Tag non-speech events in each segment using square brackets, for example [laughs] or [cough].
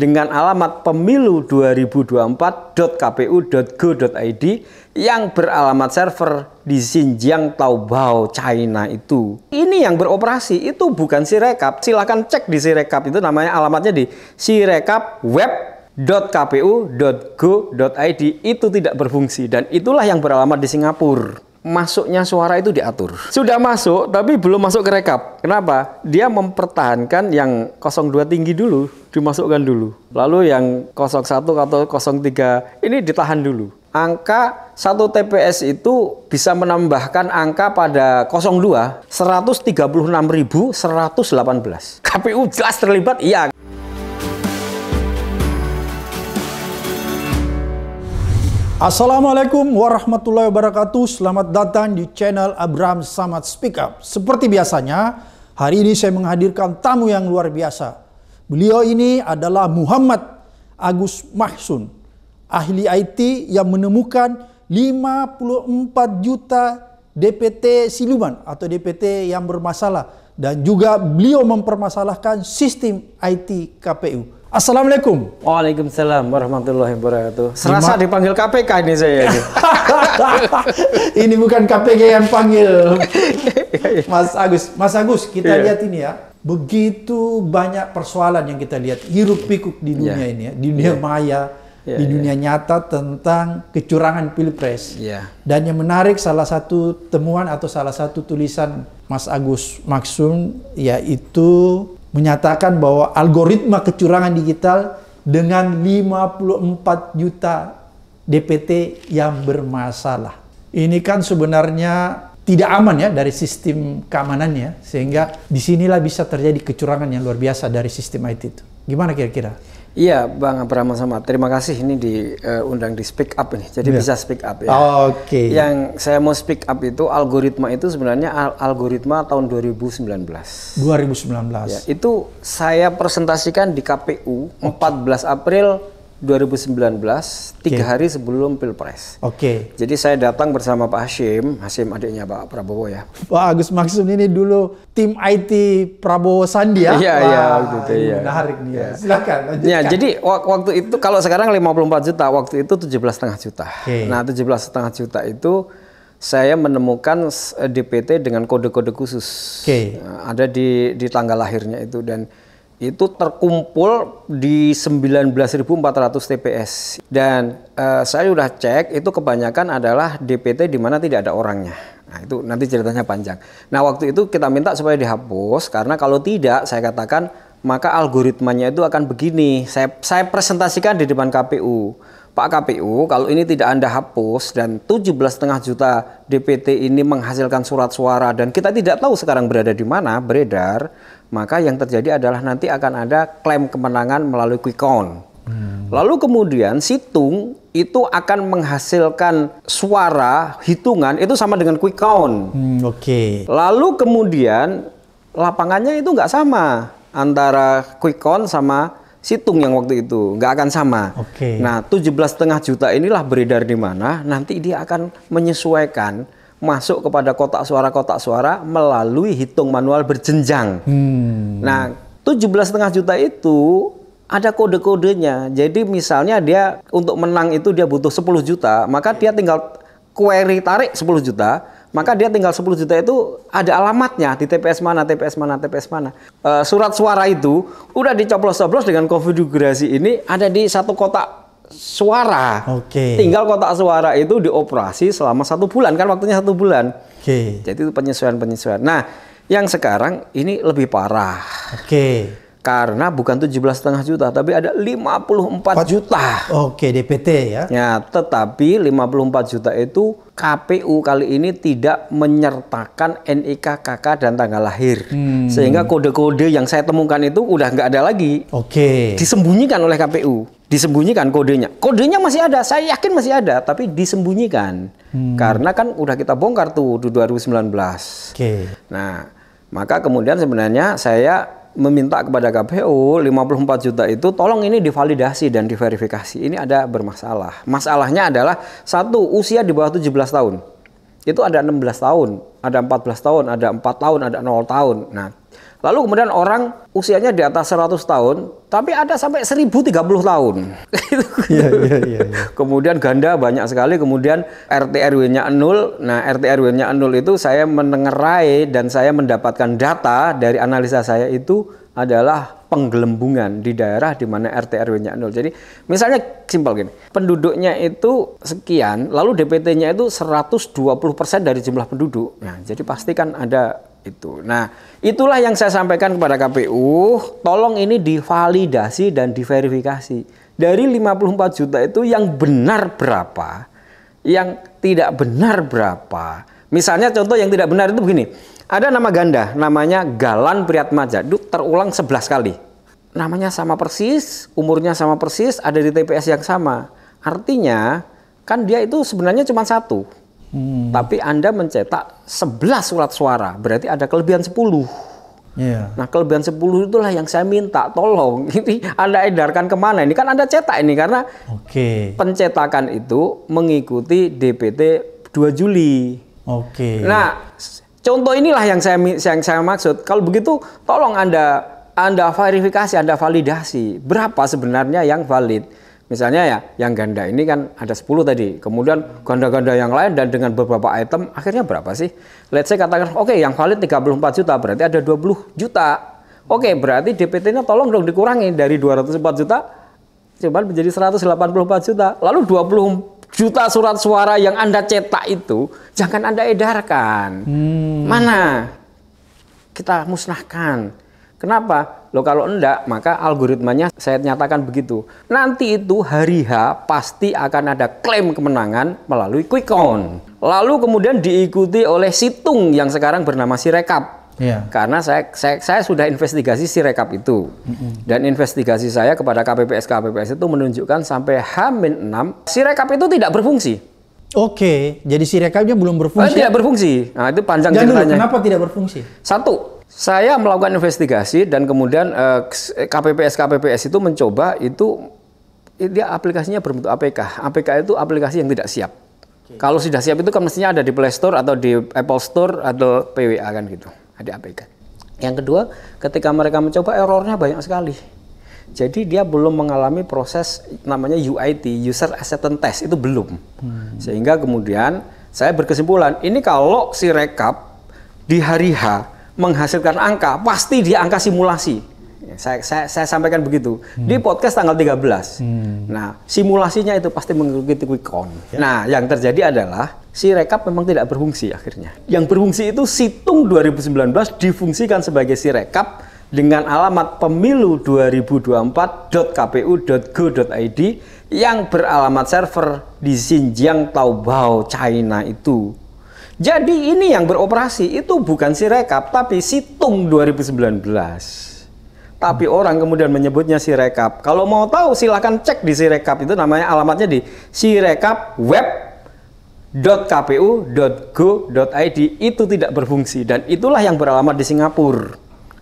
dengan alamat pemilu2024.kpu.go.id yang beralamat server di Xinjiang Taobao, China itu. Ini yang beroperasi, itu bukan Sirekap. Silahkan cek di Sirekap, itu namanya alamatnya di Sirekap Web .kpu.go.id itu tidak berfungsi dan itulah yang beralamat di Singapura masuknya suara itu diatur. Sudah masuk tapi belum masuk ke rekap. Kenapa? Dia mempertahankan yang 02 tinggi dulu, dimasukkan dulu. Lalu yang 01 atau 03 ini ditahan dulu. Angka 1 TPS itu bisa menambahkan angka pada 02 136.118. KPU jelas terlibat, iya. Assalamualaikum warahmatullahi wabarakatuh. Selamat datang di channel Abraham Samad Speak Up. Seperti biasanya, hari ini saya menghadirkan tamu yang luar biasa. Beliau ini adalah Muhammad Agus Mahsun, ahli IT yang menemukan 54 juta DPT siluman atau DPT yang bermasalah dan juga beliau mempermasalahkan sistem IT KPU. Assalamualaikum. Waalaikumsalam warahmatullahi wabarakatuh. Serasa dipanggil KPK ini saya. ini, [laughs] ini bukan KPK yang panggil. Mas Agus, Mas Agus, kita yeah. lihat ini ya. Begitu banyak persoalan yang kita lihat hirup pikuk di iya. dunia yeah. ini ya, di dunia yeah. maya, yeah, di iya. dunia yeah. nyata tentang kecurangan pilpres. Yeah. Dan yang menarik salah satu temuan atau salah satu tulisan Mas Agus Maksum yaitu menyatakan bahwa algoritma kecurangan digital dengan 54 juta DPT yang bermasalah. Ini kan sebenarnya tidak aman ya dari sistem keamanannya sehingga disinilah bisa terjadi kecurangan yang luar biasa dari sistem IT itu. Gimana kira-kira? Iya, Bang Abraham sama. Terima kasih ini diundang eh, uh, di Speak Up ini. Jadi ya. bisa Speak Up ya. Oh, Oke. Okay. Yang saya mau Speak Up itu algoritma itu sebenarnya al algoritma tahun 2019. 2019. Ya, itu saya presentasikan di KPU okay. 14 April 2019, tiga hari sebelum Pilpres. Oke. Okay. Jadi saya datang bersama Pak Hashim, Hashim adiknya Pak Prabowo ya. Pak Agus Maksum ini dulu tim IT Prabowo Sandi ya. Iya, iya. Gitu, ya. Menarik nih ya. Iya. Silakan. Lanjutkan. Ya, jadi waktu itu kalau sekarang 54 juta, waktu itu 17,5 juta. Okay. Nah, setengah juta itu saya menemukan eh, DPT dengan kode-kode khusus. Oke. Okay. Ada di di tanggal lahirnya itu dan itu terkumpul di 19.400 TPS dan uh, saya sudah cek itu kebanyakan adalah DPT di mana tidak ada orangnya. Nah, itu nanti ceritanya panjang. Nah, waktu itu kita minta supaya dihapus karena kalau tidak saya katakan maka algoritmanya itu akan begini. Saya saya presentasikan di depan KPU. Pak KPU, kalau ini tidak Anda hapus dan 17,5 juta DPT ini menghasilkan surat suara dan kita tidak tahu sekarang berada di mana beredar, maka yang terjadi adalah nanti akan ada klaim kemenangan melalui quick count. Hmm. Lalu kemudian situng itu akan menghasilkan suara hitungan itu sama dengan quick count. Hmm, Oke. Okay. Lalu kemudian lapangannya itu nggak sama antara quick count sama situng yang waktu itu nggak akan sama. Oke. Okay. Nah, 17,5 juta inilah beredar di mana nanti dia akan menyesuaikan masuk kepada kotak suara-kotak suara melalui hitung manual berjenjang. Hmm. Nah, setengah juta itu ada kode-kodenya. Jadi misalnya dia untuk menang itu dia butuh sepuluh juta, maka dia tinggal query tarik sepuluh juta, maka dia tinggal 10 juta itu ada alamatnya di TPS mana, TPS mana, TPS mana. E, surat suara itu udah dicoblos-coblos dengan konfigurasi ini ada di satu kotak suara. Oke. Okay. Tinggal kotak suara itu dioperasi selama satu bulan kan waktunya satu bulan. Oke. Okay. Jadi itu penyesuaian penyesuaian. Nah, yang sekarang ini lebih parah. Oke. Okay. Karena bukan 17,5 juta, tapi ada 54 4, juta. Oke, DPT ya. Ya, tetapi 54 juta itu KPU kali ini tidak menyertakan NIK KK dan tanggal lahir. Hmm. Sehingga kode-kode yang saya temukan itu udah nggak ada lagi. Oke. Disembunyikan oleh KPU. Disembunyikan kodenya. Kodenya masih ada, saya yakin masih ada, tapi disembunyikan. Hmm. Karena kan udah kita bongkar tuh di 2019. Oke. Nah, maka kemudian sebenarnya saya meminta kepada KPU 54 juta itu tolong ini divalidasi dan diverifikasi. Ini ada bermasalah. Masalahnya adalah satu usia di bawah 17 tahun. Itu ada 16 tahun, ada 14 tahun, ada 4 tahun, ada 0 tahun. Nah, Lalu kemudian orang usianya di atas 100 tahun, tapi ada sampai 1030 tahun. Yeah, yeah, yeah, Kemudian ganda banyak sekali, kemudian RT RW-nya nol. Nah, RT RW-nya nol itu saya menengerai dan saya mendapatkan data dari analisa saya itu adalah penggelembungan di daerah di mana RT RW-nya nol. Jadi misalnya simpel gini, penduduknya itu sekian, lalu DPT-nya itu 120% dari jumlah penduduk. Nah, jadi pastikan ada itu. Nah, itulah yang saya sampaikan kepada KPU, tolong ini divalidasi dan diverifikasi. Dari 54 juta itu yang benar berapa, yang tidak benar berapa. Misalnya contoh yang tidak benar itu begini. Ada nama ganda, namanya Galan Priatmaja. Itu terulang 11 kali. Namanya sama persis, umurnya sama persis, ada di TPS yang sama. Artinya, kan dia itu sebenarnya cuma satu Hmm. Tapi Anda mencetak 11 surat suara, berarti ada kelebihan 10. Yeah. Iya. Nah kelebihan 10 itulah yang saya minta tolong [laughs] ini Anda edarkan kemana ini kan Anda cetak ini karena okay. pencetakan itu mengikuti DPT 2 Juli. Oke. Okay. Nah contoh inilah yang saya yang saya maksud. Kalau begitu tolong Anda Anda verifikasi, Anda validasi berapa sebenarnya yang valid. Misalnya ya yang ganda ini kan ada 10 tadi, kemudian ganda-ganda yang lain dan dengan beberapa item akhirnya berapa sih? Let's say katakan oke okay, yang valid 34 juta berarti ada 20 juta. Oke, okay, berarti DPT-nya tolong dong dikurangi dari 204 juta cuman menjadi 184 juta. Lalu 20 juta surat suara yang Anda cetak itu jangan Anda edarkan. Hmm. Mana? Kita musnahkan. Kenapa? Loh kalau enggak, maka algoritmanya saya nyatakan begitu. Nanti itu hari H pasti akan ada klaim kemenangan melalui quick count. Lalu kemudian diikuti oleh situng yang sekarang bernama Sirekap. Yeah. Karena saya, saya saya sudah investigasi si rekap itu mm -hmm. dan investigasi saya kepada KPPS KPPS itu menunjukkan sampai H-6 si rekap itu tidak berfungsi. Oke, jadi si rekapnya belum berfungsi. Eh, tidak berfungsi. Nah, itu panjang Jangan ceritanya. kenapa tidak berfungsi? Satu, saya melakukan investigasi dan kemudian eh, eh KPPS KPPS itu mencoba itu dia aplikasinya berbentuk APK. APK itu aplikasi yang tidak siap. Oke. Kalau sudah siap itu kan mestinya ada di Play Store atau di Apple Store atau PWA kan gitu. Ada APK. Yang kedua, ketika mereka mencoba errornya banyak sekali. Jadi dia belum mengalami proses namanya UIT, User Acceptance Test itu belum. Hmm. Sehingga kemudian saya berkesimpulan, ini kalau si rekap di hari H menghasilkan angka, pasti di angka simulasi. Ya, saya, saya, saya sampaikan begitu hmm. di podcast tanggal 13. Hmm. Nah, simulasinya itu pasti mengikuti quick count. Ya. Nah, yang terjadi adalah si rekap memang tidak berfungsi akhirnya. Yang berfungsi itu situng 2019 difungsikan sebagai si rekap dengan alamat pemilu 2024.kpu.go.id yang beralamat server di Xinjiang Taobao, China itu. Jadi ini yang beroperasi itu bukan si rekap tapi situng 2019. Tapi orang kemudian menyebutnya si rekap. Kalau mau tahu silahkan cek di si rekap itu namanya alamatnya di si Web. rekap .kpu.go.id itu tidak berfungsi dan itulah yang beralamat di Singapura.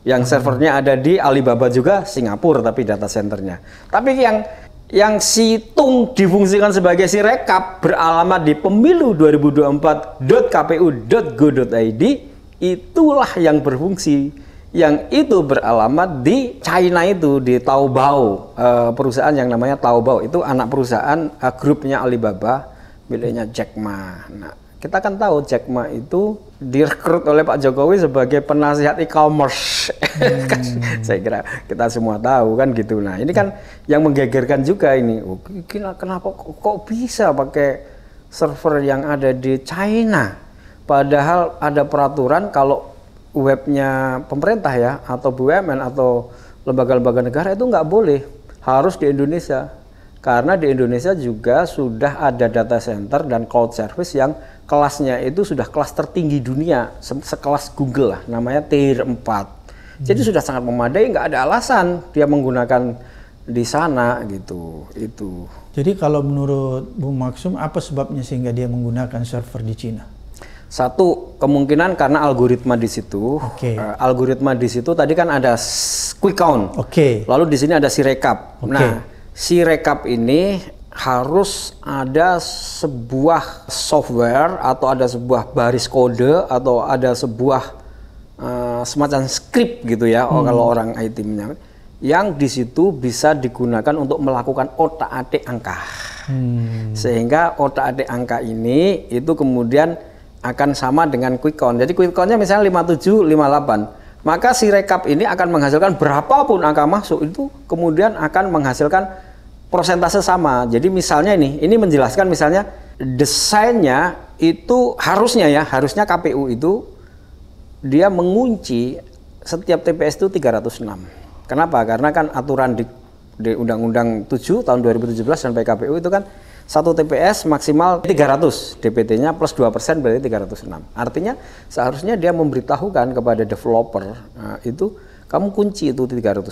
Yang servernya ada di Alibaba juga Singapura tapi data centernya. Tapi yang yang situng difungsikan sebagai si rekap beralamat di pemilu 2024.kpu.go.id itulah yang berfungsi yang itu beralamat di China itu di Taobao eh, perusahaan yang namanya Taobao itu anak perusahaan eh, grupnya Alibaba miliknya Jack Ma. Nah, kita kan tahu Jack Ma itu direkrut oleh Pak Jokowi sebagai penasihat e-commerce. Hmm. [laughs] Kan saya kira kita semua tahu kan gitu. Nah, ini kan yang menggegerkan juga ini. Oh, kenapa kok bisa pakai server yang ada di China? Padahal ada peraturan kalau webnya pemerintah ya atau BUMN atau lembaga-lembaga negara itu nggak boleh harus di Indonesia karena di Indonesia juga sudah ada data center dan cloud service yang kelasnya itu sudah kelas tertinggi dunia, se sekelas Google lah, namanya tier 4. Hmm. Jadi sudah sangat memadai, nggak ada alasan dia menggunakan di sana gitu. Itu. Jadi kalau menurut Bu Maksum, apa sebabnya sehingga dia menggunakan server di Cina? Satu kemungkinan karena algoritma di situ. Okay. Uh, eh, algoritma di situ tadi kan ada quick count. Okay. Lalu di sini ada rekap Okay. Nah si rekap ini harus ada sebuah software atau ada sebuah baris kode atau ada sebuah uh, semacam script gitu ya oh, hmm. kalau orang IT menyebut yang di situ bisa digunakan untuk melakukan otak-atik angka. Hmm. Sehingga otak-atik angka ini itu kemudian akan sama dengan quick count. Jadi quick countnya misalnya 57, 58. Maka si rekap ini akan menghasilkan berapapun angka masuk itu kemudian akan menghasilkan prosentase sama. Jadi misalnya ini, ini menjelaskan misalnya desainnya itu harusnya ya, harusnya KPU itu dia mengunci setiap TPS itu 306. Kenapa? Karena kan aturan di, di Undang-Undang 7 tahun 2017 dan PKPU itu kan satu TPS maksimal 300 DPT-nya plus 2 persen berarti 306. Artinya seharusnya dia memberitahukan kepada developer nah, itu kamu kunci itu 306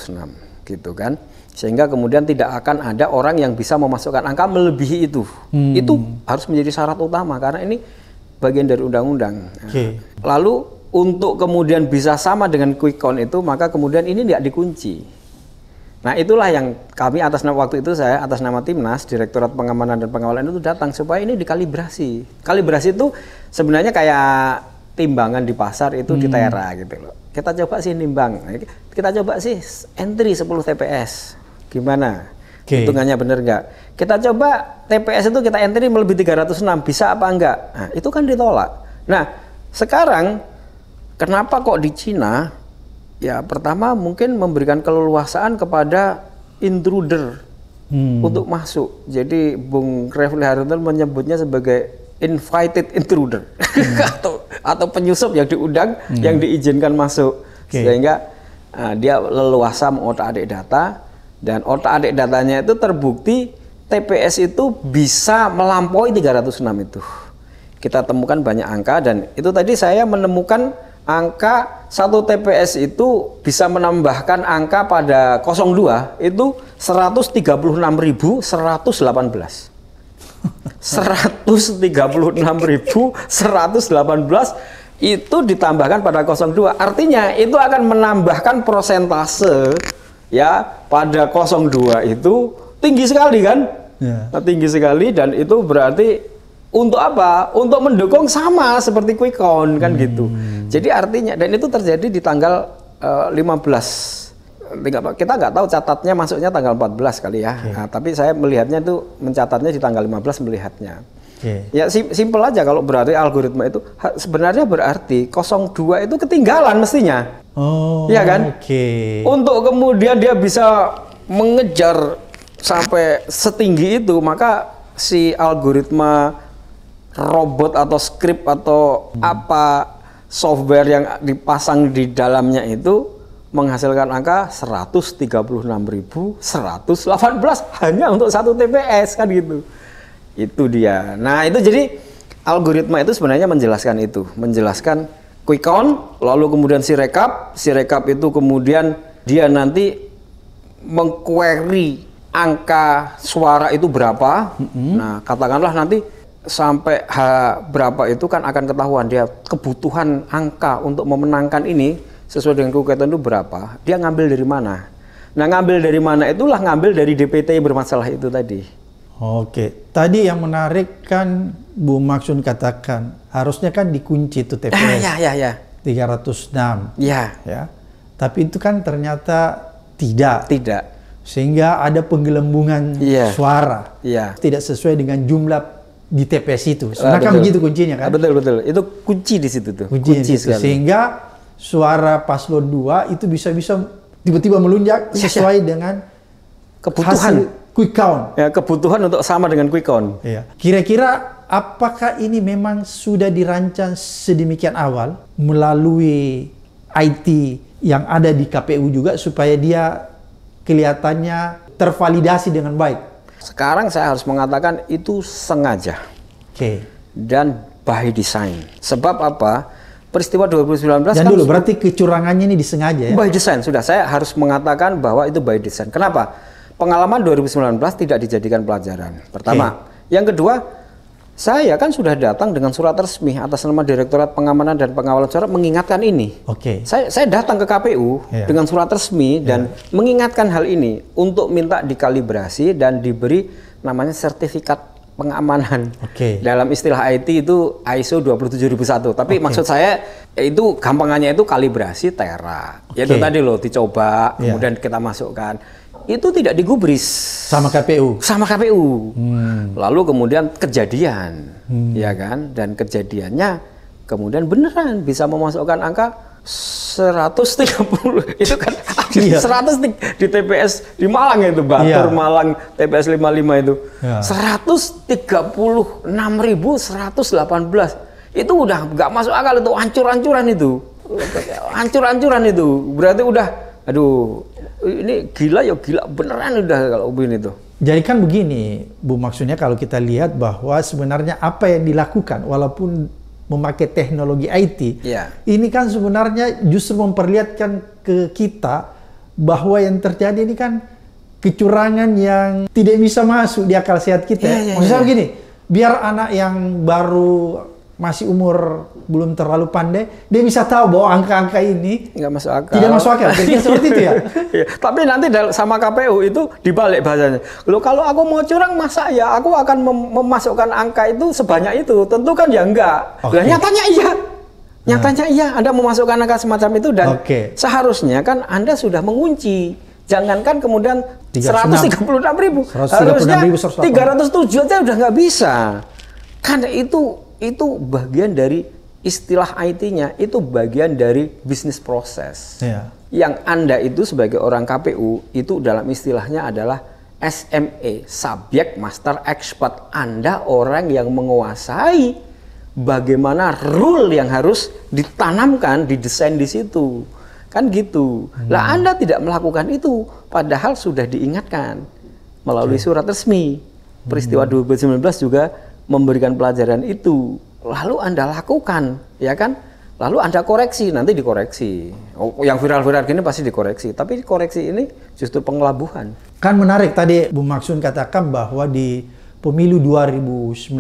gitu kan sehingga kemudian tidak akan ada orang yang bisa memasukkan angka melebihi itu. Hmm. Itu harus menjadi syarat utama karena ini bagian dari undang-undang. Okay. Nah, lalu untuk kemudian bisa sama dengan quick count itu maka kemudian ini tidak dikunci. Nah itulah yang kami atas nama waktu itu saya atas nama timnas Direktorat Pengamanan dan Pengawalan itu datang supaya ini dikalibrasi. Kalibrasi itu sebenarnya kayak timbangan di pasar itu hmm. di tera gitu loh. Kita coba sih nimbang, kita coba sih entry 10 TPS Gimana? Okay. Hitungannya benar nggak? Kita coba TPS itu kita entry melebihi 306, bisa apa enggak? Nah, itu kan ditolak. Nah, sekarang kenapa kok di Cina? Ya pertama mungkin memberikan keleluasaan kepada intruder hmm. untuk masuk. Jadi Bung Refli Harun menyebutnya sebagai invited intruder hmm. [laughs] atau atau penyusup yang diundang hmm. yang diizinkan masuk okay. sehingga uh, dia leluasa mengotak adik data dan otak adik datanya itu terbukti TPS itu bisa melampaui 306 itu. Kita temukan banyak angka dan itu tadi saya menemukan angka satu TPS itu bisa menambahkan angka pada 02 itu 136.118. 136.118 [laughs] itu ditambahkan pada 02. Artinya itu akan menambahkan prosentase ya pada 02 itu tinggi sekali kan? Yeah. Ya. tinggi sekali dan itu berarti untuk apa? Untuk mendukung sama seperti quick count kan hmm. gitu. Jadi artinya dan itu terjadi di tanggal uh, eh, 15 kita nggak tahu catatnya masuknya tanggal 14 kali ya. Okay. Nah, tapi saya melihatnya itu mencatatnya di tanggal 15 melihatnya. Yeah. Ya sim simpel aja kalau berarti algoritma itu sebenarnya berarti 02 itu ketinggalan mestinya. Oh. Iya kan? Oke. Okay. Untuk kemudian dia bisa mengejar sampai setinggi itu, maka si algoritma robot atau script atau hmm. apa software yang dipasang di dalamnya itu menghasilkan angka 136.118 hanya untuk satu TPS kan gitu. Itu dia. Nah, itu jadi algoritma itu sebenarnya menjelaskan itu, menjelaskan quick count, lalu kemudian si rekap, si rekap itu kemudian dia nanti mengquery angka suara itu berapa. Mm-hmm. Nah, katakanlah nanti sampai H berapa itu kan akan ketahuan dia kebutuhan angka untuk memenangkan ini sesuai dengan kegiatan itu berapa, dia ngambil dari mana. Nah, ngambil dari mana itulah ngambil dari DPT bermasalah itu tadi. Oke, tadi yang menarik kan Bu Maksun katakan harusnya kan dikunci itu TPS. Ah, ya, ya, ya. 306. Ya. Ya. Tapi itu kan ternyata tidak. Tidak. Sehingga ada penggelembungan ya. suara. Iya. Tidak sesuai dengan jumlah di TPS itu. Ah, Sebenarnya kan begitu kuncinya kan? Ah, betul, betul. Itu kunci di situ tuh. Kunci, kunci situ. Sehingga suara paslon 2 itu bisa-bisa tiba-tiba melunjak iya, iya. sesuai ya, ya. dengan kebutuhan quick count. Ya, kebutuhan untuk sama dengan quick count. Iya. Kira-kira apakah ini memang sudah dirancang sedemikian awal melalui IT yang ada di KPU juga supaya dia kelihatannya tervalidasi dengan baik? Sekarang saya harus mengatakan itu sengaja. Oke. Okay. Dan by design. Sebab apa? Peristiwa 2019 Dan kan dulu berarti kecurangannya ini disengaja ya. By design sudah saya harus mengatakan bahwa itu by design. Kenapa? pengalaman 2019 tidak dijadikan pelajaran. Pertama, okay. yang kedua, saya kan sudah datang dengan surat resmi atas nama Direktorat Pengamanan dan Pengawalan Suara mengingatkan ini. Oke. Okay. Saya saya datang ke KPU yeah. dengan surat resmi dan yeah. mengingatkan hal ini untuk minta dikalibrasi dan diberi namanya sertifikat pengamanan. Oke. Okay. Dalam istilah IT itu ISO 27001. Tapi okay. maksud saya itu gampangannya itu kalibrasi tera. Okay. itu tadi loh dicoba, yeah. kemudian kita masukkan itu tidak digubris sama KPU sama KPU hmm. lalu kemudian kejadian hmm. ya kan dan kejadiannya kemudian beneran bisa memasukkan angka 130 [laughs] itu kan iya. 100 di, di TPS di Malang itu Batur iya. Malang TPS 55 itu iya. 136.118 itu udah nggak masuk akal itu hancur-hancuran itu hancur-hancuran itu berarti udah aduh ini gila ya gila beneran udah kalau begini tuh. Jadi kan begini, Bu maksudnya kalau kita lihat bahwa sebenarnya apa yang dilakukan walaupun memakai teknologi IT, ya. ini kan sebenarnya justru memperlihatkan ke kita bahwa yang terjadi ini kan kecurangan yang tidak bisa masuk di akal sehat kita. Ya, ya, Maksud saya iya. begini, biar anak yang baru masih umur belum terlalu pandai, dia bisa tahu bahwa angka-angka ini nggak masuk akal. Tidak masuk akal. Jadi seperti itu ya. [laughs] Iya. Tapi nanti sama KPU itu dibalik bahasanya. Lo kalau aku mau curang masa ya aku akan mem memasukkan angka itu sebanyak itu. Tentu kan ya enggak. Okay. nyatanya iya. Nah. Nyatanya iya, Anda memasukkan angka semacam itu dan okay. seharusnya kan Anda sudah mengunci. Jangankan kemudian 136 ribu, 136 harusnya 307 aja udah nggak bisa. Kan itu itu bagian dari istilah IT-nya itu bagian dari bisnis proses. Yeah. Yang Anda itu sebagai orang KPU itu dalam istilahnya adalah SME, subjek master expert. Anda orang yang menguasai bagaimana rule yang harus ditanamkan, didesain di situ. Kan gitu. Hmm. Lah Anda tidak melakukan itu padahal sudah diingatkan melalui okay. surat resmi. Peristiwa hmm. 2019 juga memberikan pelajaran itu lalu Anda lakukan, ya kan? Lalu Anda koreksi, nanti dikoreksi. Oh, yang viral-viral gini pasti dikoreksi, tapi koreksi ini justru pengelabuhan. Kan menarik tadi Bu Maksun katakan bahwa di pemilu 2019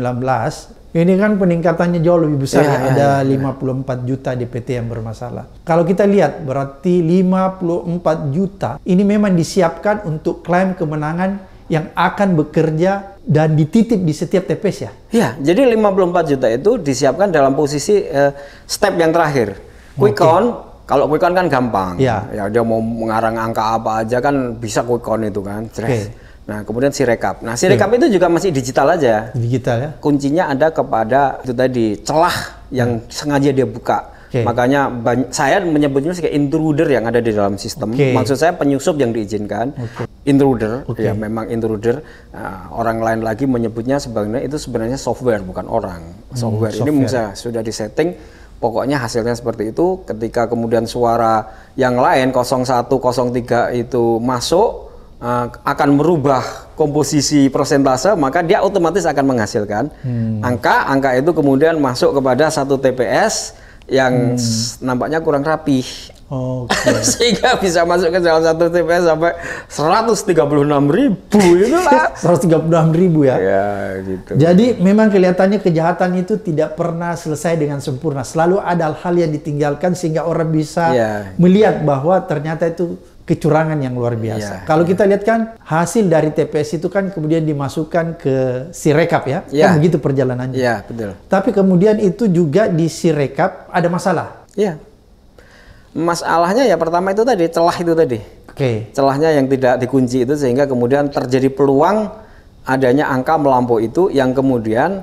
ini kan peningkatannya jauh lebih besar. Ya, ada ya, ada 54 juta DPT yang bermasalah. Kalau kita lihat berarti 54 juta ini memang disiapkan untuk klaim kemenangan yang akan bekerja dan dititip di setiap TPS ya? Iya, jadi 54 juta itu disiapkan dalam posisi uh, step yang terakhir. Quick okay. count, kalau quick count kan gampang. Ya. ya dia mau mengarang angka apa aja kan bisa quick count itu kan. Oke. Okay. Nah, kemudian si rekap. Nah, si rekap okay. itu juga masih digital aja. Digital ya. Kuncinya ada kepada itu tadi celah yang hmm. sengaja dia buka Okay. Makanya saya menyebutnya sebagai intruder yang ada di dalam sistem. Okay. Maksud saya penyusup yang diizinkan. Okay. Intruder, okay. ya memang intruder. Uh, orang lain lagi menyebutnya sebenarnya itu sebenarnya software bukan orang. Software, hmm, software. ini misalnya sudah disetting pokoknya hasilnya seperti itu. Ketika kemudian suara yang lain 0103 itu masuk uh, akan merubah komposisi persentase, maka dia otomatis akan menghasilkan angka-angka hmm. Angka, angka itu kemudian masuk kepada satu TPS yang hmm. nampaknya kurang rapi. Oh, okay. [laughs] sehingga bisa masuk ke salah satu TPS sampai 136 ribu ya kan, lah. [laughs] 136 ribu ya. ya gitu. Jadi memang kelihatannya kejahatan itu tidak pernah selesai dengan sempurna. Selalu ada hal-hal yang ditinggalkan sehingga orang bisa ya. melihat bahwa ternyata itu kecurangan yang luar iya. biasa. Yeah, Kalau yeah. kita lihat kan hasil dari TPS itu kan kemudian dimasukkan ke Sirekap ya, yeah. kan iya. begitu perjalanannya. Iya yeah, betul. Tapi kemudian itu juga di Sirekap ada masalah. Iya. Yeah. Masalahnya ya pertama itu tadi celah itu tadi. Oke. Okay. Celahnya yang tidak dikunci itu sehingga kemudian terjadi peluang adanya angka melampaui itu yang kemudian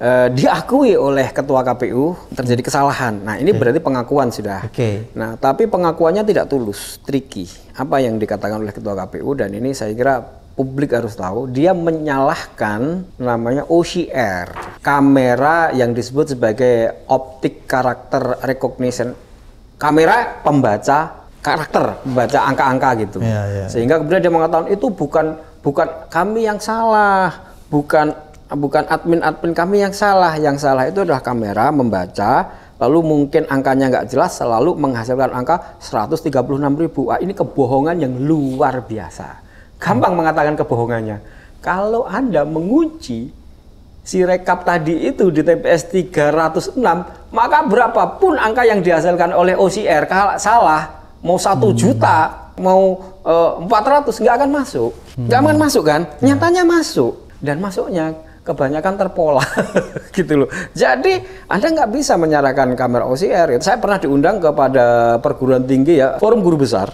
uh, diakui oleh ketua KPU terjadi kesalahan. Nah, ini okay. berarti pengakuan sudah. Oke. Okay. Nah, tapi pengakuannya tidak tulus, tricky. Apa yang dikatakan oleh ketua KPU dan ini saya kira publik harus tahu dia menyalahkan namanya OCR, kamera yang disebut sebagai optik karakter recognition. Kamera pembaca karakter, pembaca angka-angka gitu. Yeah, yeah. Sehingga kemudian dia mengatakan itu bukan bukan kami yang salah, bukan Ah, bukan admin-admin kami yang salah. Yang salah itu adalah kamera membaca, lalu mungkin angkanya nggak jelas, selalu menghasilkan angka 136 ribu. Ah, ini kebohongan yang luar biasa. Gampang hmm. mengatakan kebohongannya. Kalau Anda mengunci si rekap tadi itu di TPS 306, maka berapapun angka yang dihasilkan oleh OCR, kalau salah, mau satu hmm. juta, mau uh, eh, 400, nggak akan masuk. Nggak hmm. akan masuk kan? Nyatanya masuk. Dan masuknya kebanyakan terpola [laughs] gitu loh. Jadi Anda nggak bisa menyarankan kamera OCR. Gitu. Saya pernah diundang kepada perguruan tinggi ya, forum guru besar.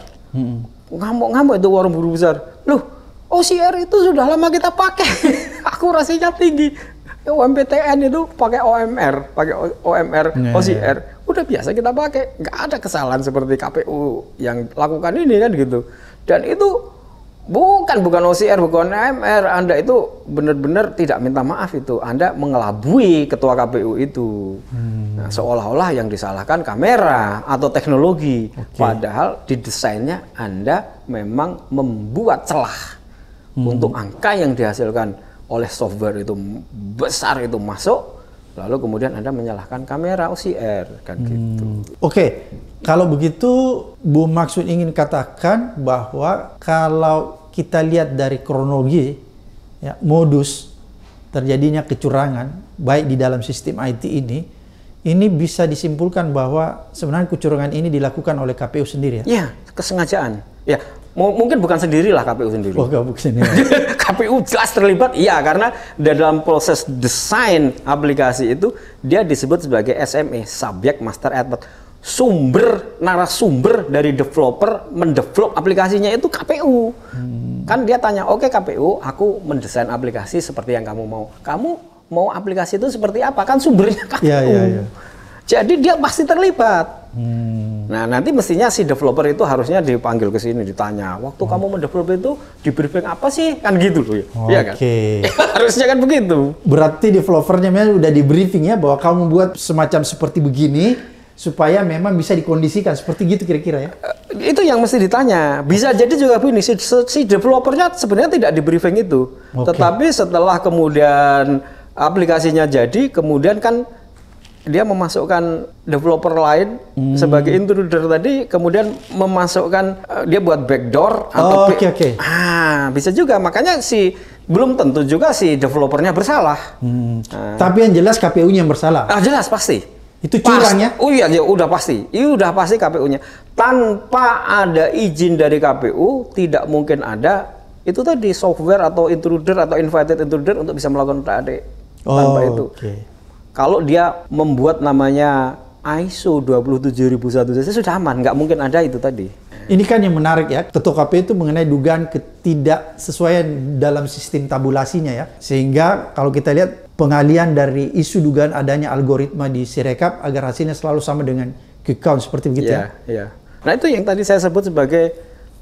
Ngamuk-ngamuk itu forum guru besar. Loh, OCR itu sudah lama kita pakai. [laughs] Akurasinya tinggi. UMPTN itu pakai OMR, pakai OMR, yeah. Iya. OCR. Udah biasa kita pakai. Nggak ada kesalahan seperti KPU yang lakukan ini kan gitu. Dan itu Bukan, bukan OCR, bukan MR. Anda itu benar-benar tidak minta maaf itu. Anda mengelabui ketua KPU itu. Hmm. Nah, seolah-olah yang disalahkan kamera atau teknologi. Okay. Padahal di desainnya Anda memang membuat celah hmm. untuk angka yang dihasilkan oleh software itu besar itu masuk lalu kemudian Anda menyalahkan kamera OCR kan hmm. gitu. Oke, okay. kalau begitu Bu Maksud ingin katakan bahwa kalau kita lihat dari kronologi ya, modus terjadinya kecurangan baik di dalam sistem IT ini ini bisa disimpulkan bahwa sebenarnya kecurangan ini dilakukan oleh KPU sendiri ya? Iya, kesengajaan. Ya, mungkin bukan sendirilah KPU sendiri. Oh, bukan [laughs] KPU jelas terlibat, iya karena dalam proses desain aplikasi itu dia disebut sebagai SME, Subject master expert. Sumber narasumber dari developer mendevelop aplikasinya itu KPU. Hmm. Kan dia tanya, "Oke okay, KPU, aku mendesain aplikasi seperti yang kamu mau. Kamu mau aplikasi itu seperti apa?" Kan sumbernya KPU. Ya, ya, ya. Jadi dia pasti terlibat. Hmm. Nah, nanti mestinya si developer itu harusnya dipanggil ke sini ditanya, "Waktu oh. kamu mendevelop itu di briefing apa sih?" kan gitu loh ya. Iya kan? Oke. Ya [laughs] kan? harusnya kan begitu. Berarti developernya memang udah di briefing ya bahwa kamu buat semacam seperti begini supaya memang bisa dikondisikan seperti gitu kira-kira ya. Eh, itu yang mesti ditanya. Bisa jadi juga begini si, si developernya sebenarnya tidak di briefing itu. Okay. Tetapi setelah kemudian aplikasinya jadi kemudian kan dia memasukkan developer lain hmm. sebagai intruder tadi kemudian memasukkan uh, dia buat backdoor oh, atau oke okay, oke okay. ah bisa juga makanya si belum tentu juga si developernya bersalah. Hmm. Ah. Tapi yang jelas KPU-nya yang bersalah. Ah jelas pasti. Itu curangnya Oh iya, ya, udah pasti. Iya udah pasti KPU-nya. Tanpa ada izin dari KPU, tidak mungkin ada itu tadi software atau intruder atau invited intruder untuk bisa melakukan TAD oh, tanpa itu. Okay. Kalau dia membuat namanya ISO 27001 saja sudah aman, nggak mungkin ada itu tadi. Ini kan yang menarik ya, Ketua KPU itu mengenai dugaan ketidaksesuaian dalam sistem tabulasinya ya. Sehingga kalau kita lihat pengalian dari isu dugaan adanya algoritma di Sirekap agar hasilnya selalu sama dengan quick seperti begitu yeah, ya. yeah. Iya. Nah itu yang tadi saya sebut sebagai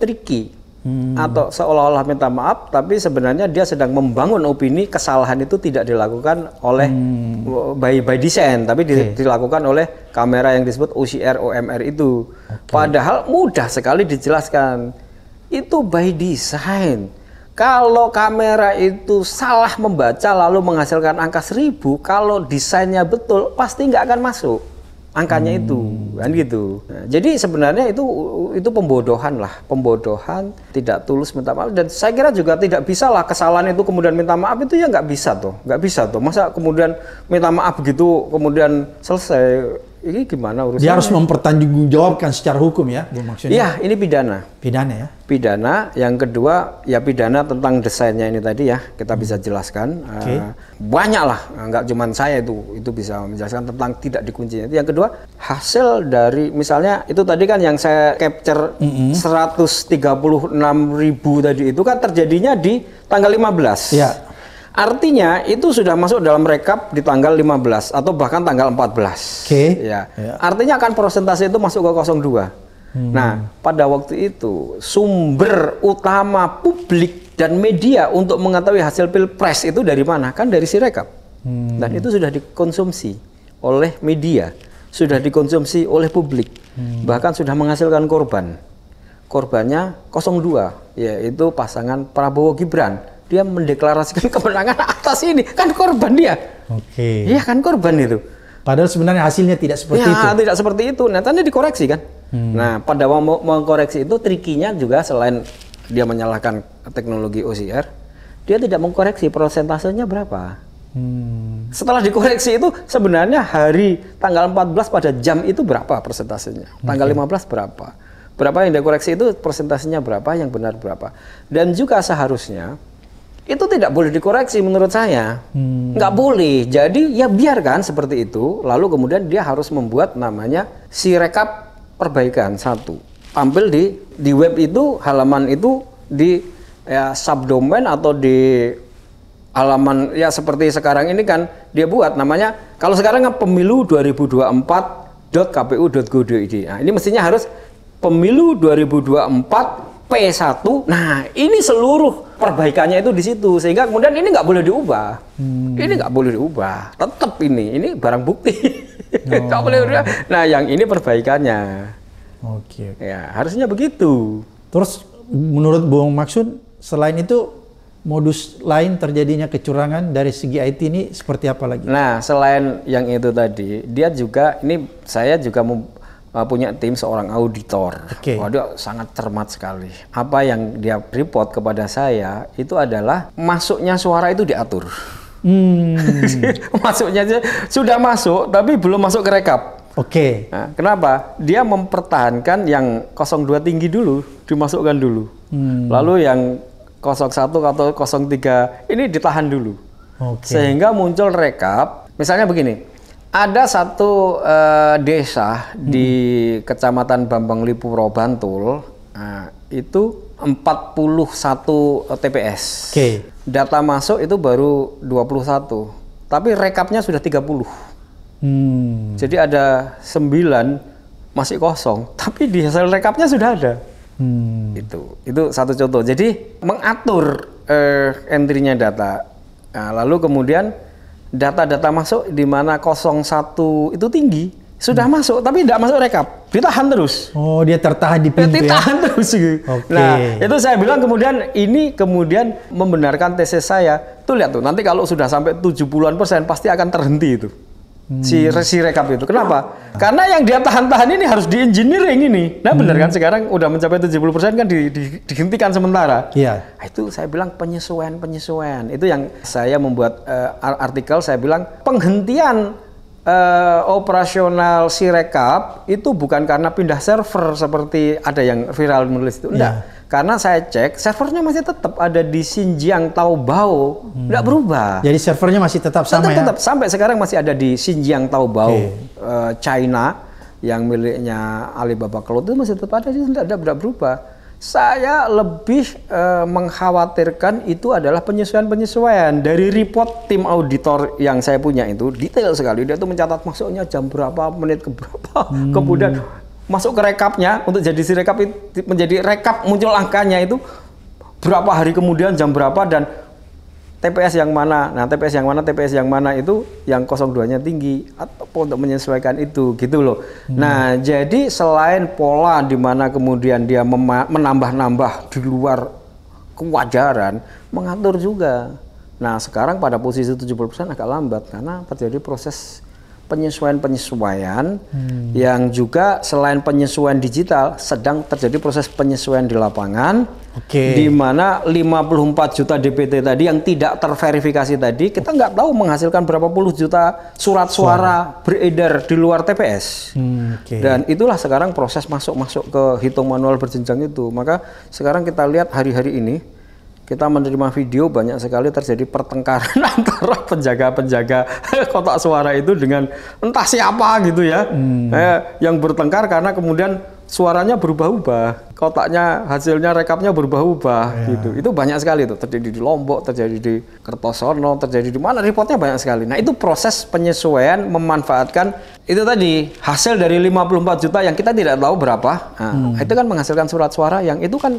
tricky hmm. atau seolah-olah minta maaf tapi sebenarnya dia sedang membangun opini kesalahan itu tidak dilakukan oleh hmm. by by design tapi okay. dilakukan oleh kamera yang disebut OCR OMR itu okay. padahal mudah sekali dijelaskan itu by design kalau kamera itu salah membaca lalu menghasilkan angka seribu kalau desainnya betul pasti nggak akan masuk angkanya hmm. itu kan gitu nah, jadi sebenarnya itu itu pembodohan lah pembodohan tidak tulus minta maaf dan saya kira juga tidak bisa lah kesalahan itu kemudian minta maaf itu ya nggak bisa tuh nggak bisa tuh masa kemudian minta maaf gitu kemudian selesai ini gimana urusannya? Dia harus mempertanggungjawabkan secara hukum ya, Bu ya. maksudnya? Iya, ini pidana. Pidana ya? Pidana. Yang kedua, ya pidana tentang desainnya ini tadi ya, kita hmm. bisa jelaskan. Okay. Uh, eh, banyak lah, nggak cuma saya itu, itu bisa menjelaskan tentang tidak dikuncinya. Yang kedua, hasil dari, misalnya itu tadi kan yang saya capture mm -hmm. 136 ribu tadi itu kan terjadinya di tanggal 15. Iya. Artinya itu sudah masuk dalam rekap di tanggal 15 atau bahkan tanggal 14. Oke. Okay. Ya. Yeah. Artinya akan persentase itu masuk ke 02. Hmm. Nah, pada waktu itu sumber utama publik dan media untuk mengetahui hasil pilpres itu dari mana? Kan dari si rekap. Hmm. Dan itu sudah dikonsumsi oleh media, sudah dikonsumsi oleh publik. Hmm. Bahkan sudah menghasilkan korban. Korbannya 02, yaitu pasangan Prabowo Gibran dia mendeklarasikan [laughs] kemenangan atas ini kan korban dia. Oke. Okay. Iya kan korban itu. Padahal sebenarnya hasilnya tidak seperti ya, itu. tidak seperti itu. Nah, tadi dikoreksi kan. Hmm. Nah, pada mengkoreksi itu trikinya juga selain dia menyalahkan teknologi OCR, dia tidak mengkoreksi persentasenya berapa. Hmm. Setelah dikoreksi itu sebenarnya hari tanggal 14 pada jam itu berapa persentasenya? Tanggal okay. 15 berapa? Berapa yang dikoreksi itu persentasenya berapa, yang benar berapa? Dan juga seharusnya itu tidak boleh dikoreksi menurut saya hmm. nggak boleh jadi ya biarkan seperti itu lalu kemudian dia harus membuat namanya si rekap perbaikan satu tampil di di web itu halaman itu di ya, subdomain atau di halaman ya seperti sekarang ini kan dia buat namanya kalau sekarang kan pemilu 2024.kpu.go.id nah ini mestinya harus pemilu 2024 P1. Nah, ini seluruh perbaikannya itu di situ sehingga kemudian ini nggak boleh diubah. Hmm. Ini nggak boleh diubah. Tetap ini, ini barang bukti. oh. [laughs] boleh diubah. Oh. Nah, yang ini perbaikannya. Oke. Okay. Ya, harusnya begitu. Terus menurut Bung Maksud selain itu modus lain terjadinya kecurangan dari segi IT ini seperti apa lagi? Nah, selain yang itu tadi, dia juga ini saya juga mem- Eh, punya tim seorang auditor. Okay. Waduh, sangat cermat sekali. Apa yang dia report kepada saya itu adalah masuknya suara itu diatur. Hmm. [laughs] Masuknya sudah masuk, tapi belum masuk ke rekap. Oke. Okay. Nah, kenapa? Dia mempertahankan yang 02 tinggi dulu, dimasukkan dulu. Hmm. Lalu yang 01 atau 03 ini ditahan dulu. Okay. Sehingga muncul rekap. Misalnya begini, ada satu uh, desa hmm. di Kecamatan Bambang Lipuro Bantul uh, itu 41 TPS. Oke. Okay. Data masuk itu baru 21, tapi rekapnya sudah 30. Hmm. Jadi ada 9 masih kosong, [laughs] tapi di hasil rekapnya sudah ada. Hmm. Itu itu satu contoh. Jadi mengatur uh, entry-nya data. Nah, lalu kemudian data-data masuk di mana 01 itu tinggi sudah hmm. masuk tapi tidak masuk rekap ditahan terus oh dia tertahan di pintu ya? ditahan terus gitu okay. nah itu saya bilang kemudian ini kemudian membenarkan tesis saya tuh lihat tuh nanti kalau sudah sampai 70-an persen pasti akan terhenti itu si hmm. resi rekap itu. Kenapa? Karena yang dia tahan-tahan ini harus di engineering ini. Nah hmm. benar kan sekarang udah mencapai 70% kan di, di, dihentikan sementara. Iya. Nah, itu saya bilang penyesuaian penyesuaian. Itu yang saya membuat uh, artikel saya bilang penghentian eh, operasional Sirekap itu bukan karena pindah server seperti ada yang viral menulis itu. Enggak. Yeah. Karena saya cek servernya masih tetap ada di Xinjiang Taobao, hmm. enggak berubah. Jadi servernya masih tetap sama tetap, ya. Tetap sampai sekarang masih ada di Xinjiang Taobao, okay. eh, China yang miliknya Alibaba Cloud itu masih tetap ada, jadi tidak, tidak berubah saya lebih eh, mengkhawatirkan itu adalah penyesuaian-penyesuaian dari report tim auditor yang saya punya itu detail sekali. Dia itu mencatat masuknya jam berapa, menit ke berapa, hmm. kemudian masuk ke rekapnya untuk jadi si rekap menjadi rekap muncul angkanya itu berapa hari kemudian jam berapa dan TPS yang mana. Nah, TPS yang mana, TPS yang mana itu yang 02-nya tinggi ataupun untuk menyesuaikan itu gitu loh. Hmm. Nah, jadi selain pola di mana kemudian dia menambah-nambah di luar kewajaran, mengatur juga. Nah, sekarang pada posisi 70% agak lambat karena terjadi proses penyesuaian-penyesuaian hmm. yang juga selain penyesuaian digital sedang terjadi proses penyesuaian di lapangan okay. di mana 54 juta DPT tadi yang tidak terverifikasi tadi kita nggak tahu menghasilkan berapa puluh juta surat suara, suara. beredar di luar TPS hmm, okay. dan itulah sekarang proses masuk-masuk ke hitung manual berjenjang itu maka sekarang kita lihat hari-hari ini kita menerima video banyak sekali terjadi pertengkaran [laughs] antara penjaga-penjaga kotak suara itu dengan entah siapa gitu ya hmm. eh, yang bertengkar karena kemudian suaranya berubah-ubah kotaknya hasilnya rekapnya berubah-ubah ya. gitu itu banyak sekali itu terjadi di Lombok terjadi di Kertosono terjadi di mana reportnya banyak sekali nah itu proses penyesuaian memanfaatkan itu tadi hasil dari 54 juta yang kita tidak tahu berapa nah, hmm. itu kan menghasilkan surat suara yang itu kan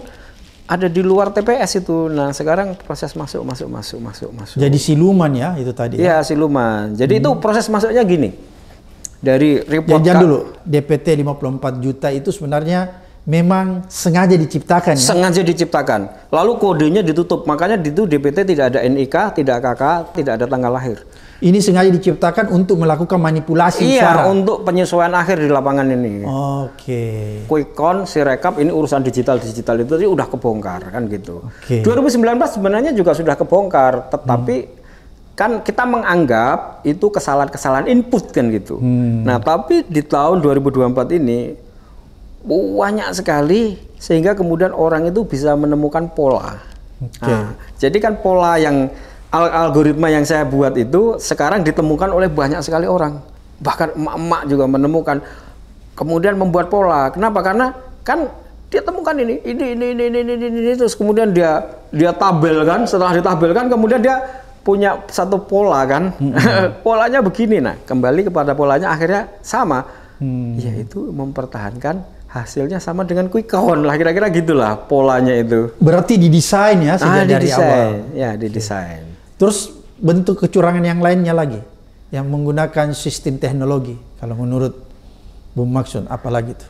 ada di luar TPS itu. Nah, sekarang proses masuk, masuk, masuk, masuk, masuk. Jadi siluman ya itu tadi. Ya? Iya, ya, siluman. Jadi hmm. itu proses masuknya gini. Dari report Jangan dulu, DPT 54 juta itu sebenarnya memang sengaja diciptakan ya? Sengaja diciptakan. Lalu kodenya ditutup. Makanya di itu DPT tidak ada NIK, tidak KK, tidak ada tanggal lahir. Ini sengaja diciptakan untuk melakukan manipulasi iya, suara. untuk penyesuaian akhir di lapangan ini. Oke. Okay. Quick count, si rekap ini urusan digital-digital itu sih udah kebongkar kan gitu. Okay. 2019 sebenarnya juga sudah kebongkar, tetapi hmm. kan kita menganggap itu kesalahan-kesalahan input kan gitu. Hmm. Nah, tapi di tahun 2024 ini banyak sekali sehingga kemudian orang itu bisa menemukan pola. Okay. Nah, jadi kan pola yang Al algoritma yang saya buat itu sekarang ditemukan oleh banyak sekali orang. Bahkan emak-emak juga menemukan. Kemudian membuat pola. Kenapa? Karena kan dia temukan ini, ini, ini, ini, ini, ini, ini, terus kemudian dia dia tabel kan, setelah ditabelkan kemudian dia punya satu pola kan, hmm. [laughs] polanya begini nah, kembali kepada polanya akhirnya sama, hmm. yaitu mempertahankan hasilnya sama dengan quick count lah kira-kira gitulah polanya itu. Berarti didesain ya sejak ah, didesain. dari awal. Ya didesain. Terus bentuk kecurangan yang lainnya lagi yang menggunakan sistem teknologi kalau menurut Bu Maksun apalagi itu?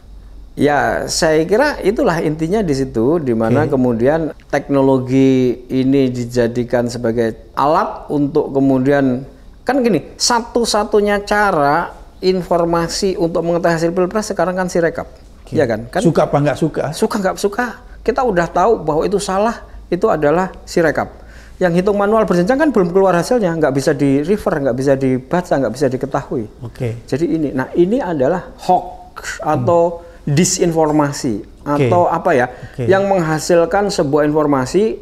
Ya, saya kira itulah intinya di situ, di mana okay. kemudian teknologi ini dijadikan sebagai alat untuk kemudian kan gini, satu-satunya cara informasi untuk mengetahui hasil pilpres sekarang kan sirekap, okay. ya kan? kan? Suka apa nggak suka? Suka nggak suka, kita udah tahu bahwa itu salah, itu adalah sirekap yang hitung manual berjenjang kan belum keluar hasilnya, nggak bisa di refer, nggak bisa dibaca, nggak bisa diketahui. Oke. Okay. Jadi ini, nah ini adalah hoax atau hmm. disinformasi okay. atau apa ya, okay. yang menghasilkan sebuah informasi,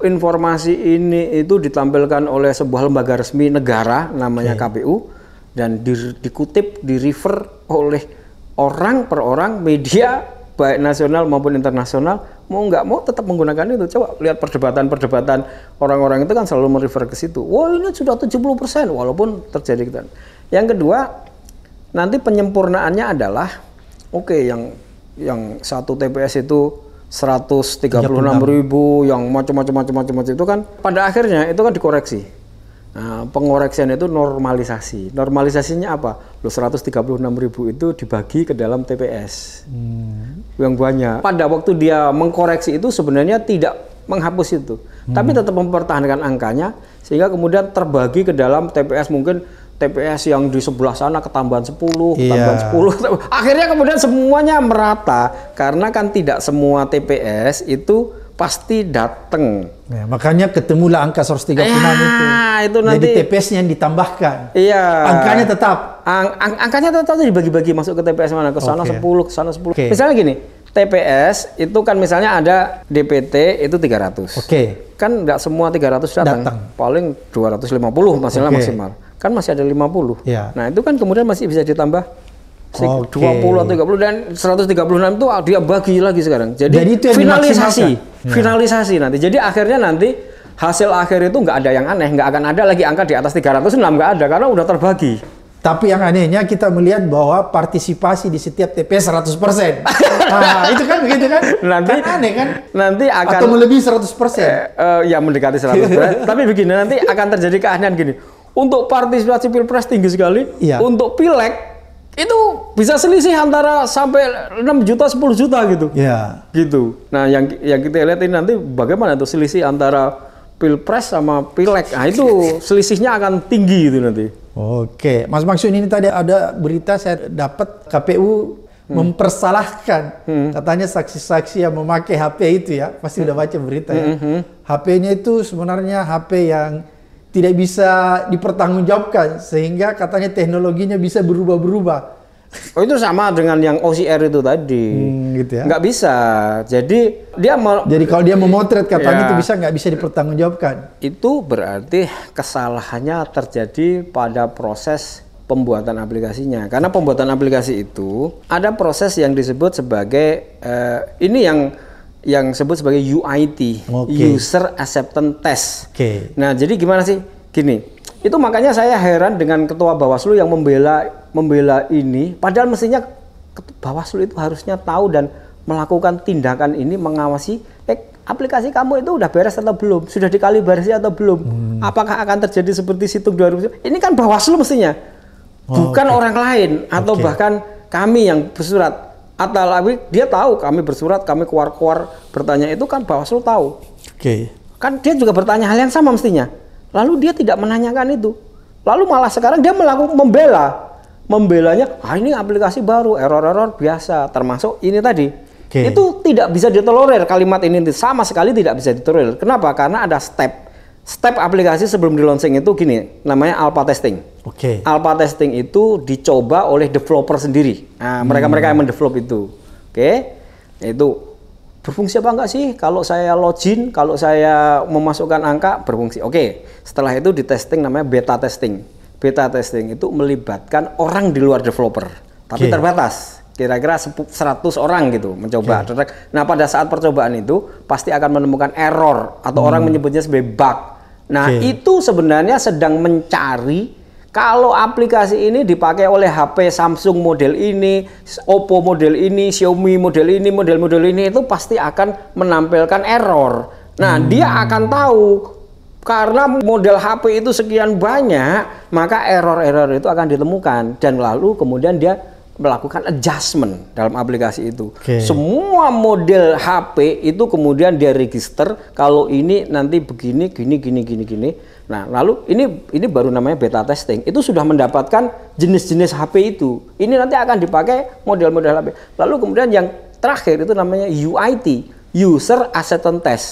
informasi ini itu ditampilkan oleh sebuah lembaga resmi negara namanya okay. KPU dan di, dikutip di refer oleh orang per orang media baik nasional maupun internasional mau nggak mau tetap menggunakan itu. Coba lihat perdebatan-perdebatan orang-orang itu kan selalu merefer ke situ. Wah ini sudah 70% walaupun terjadi gitu. Yang kedua, nanti penyempurnaannya adalah oke okay, yang yang satu TPS itu 136 ribu, yang macam-macam macam-macam itu kan pada akhirnya itu kan dikoreksi Nah, pengoreksian itu normalisasi. Normalisasinya apa? Lo 136 ribu itu dibagi ke dalam TPS hmm. yang banyak. Pada waktu dia mengkoreksi itu sebenarnya tidak menghapus itu, hmm. tapi tetap mempertahankan angkanya sehingga kemudian terbagi ke dalam TPS mungkin TPS yang di sebelah sana ketambahan 10, iya. ketambahan 10. [laughs] Akhirnya kemudian semuanya merata karena kan tidak semua TPS itu pasti datang. Ya, makanya ketemulah angka 136 ya, itu. itu nanti, Jadi TPS-nya yang ditambahkan. Iya. Angkanya tetap. Ang, ang, angkanya tetap dibagi-bagi masuk ke TPS mana? Ke sana okay. 10, ke sana 10. Okay. Misalnya gini, TPS itu kan misalnya ada DPT itu 300. Oke. Okay. Kan nggak semua 300 datang. datang. Paling 250 masalah okay. maksimal. Kan masih ada 50. Yeah. Iya. Nah, itu kan kemudian masih bisa ditambah okay. 20 atau 30 dan 136 itu dia bagi lagi sekarang. Jadi, Jadi itu finalisasi, ya. finalisasi nanti. Jadi akhirnya nanti hasil akhir itu nggak ada yang aneh, nggak akan ada lagi angka di atas 306 nggak ada karena udah terbagi. Tapi yang anehnya kita melihat bahwa partisipasi di setiap TPS 100 persen. [laughs] nah, itu kan begitu kan? Nanti kan aneh kan? Nanti akan atau melebihi 100 persen? Eh, eh, ya mendekati 100 persen. [laughs] Tapi begini nanti akan terjadi keanehan gini. Untuk partisipasi pilpres tinggi sekali, iya. untuk pileg itu bisa selisih antara sampai 6 juta 10 juta gitu. Iya. Yeah. Gitu. Nah, yang yang kita lihat ini nanti bagaimana itu selisih antara pilpres sama pileg. Nah, itu selisihnya akan tinggi itu nanti. Oke, Mas Maksud ini tadi ada berita saya dapat KPU hmm. mempersalahkan hmm. katanya saksi-saksi yang memakai HP itu ya, pasti hmm. udah baca berita ya. Hmm. HP-nya hmm. itu sebenarnya HP yang tidak bisa dipertanggungjawabkan sehingga katanya teknologinya bisa berubah-berubah. Oh itu sama dengan yang OCR itu tadi. Hmm, gitu ya. Nggak bisa. Jadi dia mau. Jadi kalau dia memotret katanya ya, itu bisa nggak bisa dipertanggungjawabkan. Itu berarti kesalahannya terjadi pada proses pembuatan aplikasinya. Karena pembuatan aplikasi itu ada proses yang disebut sebagai eh, ini yang yang disebut sebagai UIT, okay. User Acceptance Test. Okay. Nah, jadi gimana sih? Gini, itu makanya saya heran dengan ketua Bawaslu yang membela membela ini, padahal mestinya Bawaslu itu harusnya tahu dan melakukan tindakan ini mengawasi eh, aplikasi kamu itu udah beres atau belum, sudah dikalibrasi atau belum, hmm. apakah akan terjadi seperti situng 2000? Ini kan Bawaslu mestinya, oh, bukan okay. orang lain atau okay. bahkan kami yang bersurat Atalawi dia tahu kami bersurat, kami keluar-keluar bertanya itu kan Bawaslu tahu. Oke. Okay. Kan dia juga bertanya hal yang sama mestinya. Lalu dia tidak menanyakan itu. Lalu malah sekarang dia melakukan membela. Membelanya, ah ini aplikasi baru, error-error biasa, termasuk ini tadi. Okay. Itu tidak bisa ditolerir kalimat ini sama sekali tidak bisa ditolerir. Kenapa? Karena ada step step aplikasi sebelum di launching itu gini, namanya alpha testing. Oke. Okay. Alpha testing itu dicoba oleh developer sendiri. Nah, mereka-mereka hmm. yang mendevelop itu. Oke. Okay? Itu berfungsi apa enggak sih? Kalau saya login, kalau saya memasukkan angka berfungsi. Oke. Okay. Setelah itu di testing namanya beta testing. Beta testing itu melibatkan orang di luar developer, tapi okay. terbatas kira-kira 100 orang gitu mencoba okay. Nah pada saat percobaan itu pasti akan menemukan error atau hmm. orang menyebutnya sebagai bug. Nah okay. itu sebenarnya sedang mencari kalau aplikasi ini dipakai oleh HP Samsung model ini, Oppo model ini, Xiaomi model ini, model-model ini itu pasti akan menampilkan error. Nah, hmm. dia akan tahu karena model HP itu sekian banyak, maka error-error itu akan ditemukan dan lalu kemudian dia melakukan adjustment dalam aplikasi itu. Okay. Semua model HP itu kemudian dia register kalau ini nanti begini gini gini gini gini. Nah, lalu ini ini baru namanya beta testing. Itu sudah mendapatkan jenis-jenis HP itu. Ini nanti akan dipakai model-model HP. Lalu kemudian yang terakhir itu namanya UIT, user acceptance test.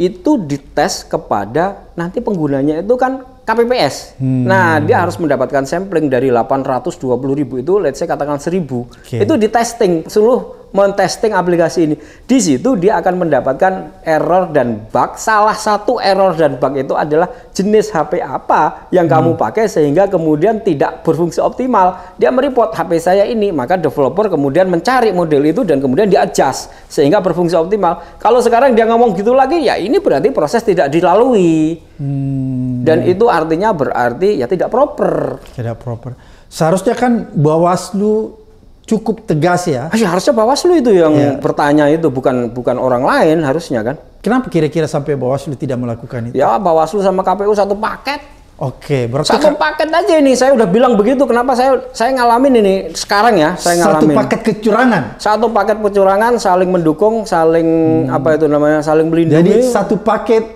Itu dites kepada nanti penggunanya itu kan KPPS. Hmm. Nah, dia harus mendapatkan sampling dari 820 ribu itu, let's say katakan 1000. Okay. Itu di testing seluruh mentesting aplikasi ini. Di situ dia akan mendapatkan error dan bug. Salah satu error dan bug itu adalah jenis HP apa yang kamu hmm. pakai sehingga kemudian tidak berfungsi optimal. Dia mereport HP saya ini, maka developer kemudian mencari model itu dan kemudian dia adjust sehingga berfungsi optimal. Kalau sekarang dia ngomong gitu lagi, ya ini berarti proses tidak dilalui. Hmm. Dan itu artinya berarti ya tidak proper. Tidak proper. Seharusnya kan Bawaslu cukup tegas ya. Ah, ya. harusnya Bawaslu itu yang yeah. bertanya itu bukan bukan orang lain harusnya kan. Kenapa kira-kira sampai Bawaslu tidak melakukan itu? Ya Bawaslu sama KPU satu paket. Oke, berarti satu kan- paket aja ini. Saya udah bilang begitu. Kenapa saya saya ngalamin ini sekarang ya? Saya ngalamin. Satu paket kecurangan. Satu paket kecurangan, saling mendukung, saling hmm. apa itu namanya, saling melindungi. Jadi satu paket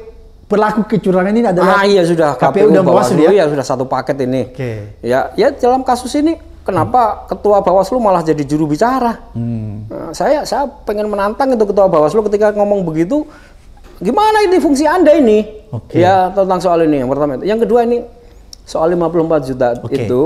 pelaku kecurangan ini adalah. Ah iya sudah KPU, KPU dan Bawaslu ya. ya sudah satu paket ini. Oke. Ya ya dalam kasus ini Kenapa hmm. ketua Bawaslu malah jadi juru bicara? Hmm. Nah, saya saya pengen menantang itu ketua Bawaslu ketika ngomong begitu, gimana ini fungsi Anda ini? Okay. Ya tentang soal ini yang pertama itu. Yang kedua ini soal 54 juta okay. itu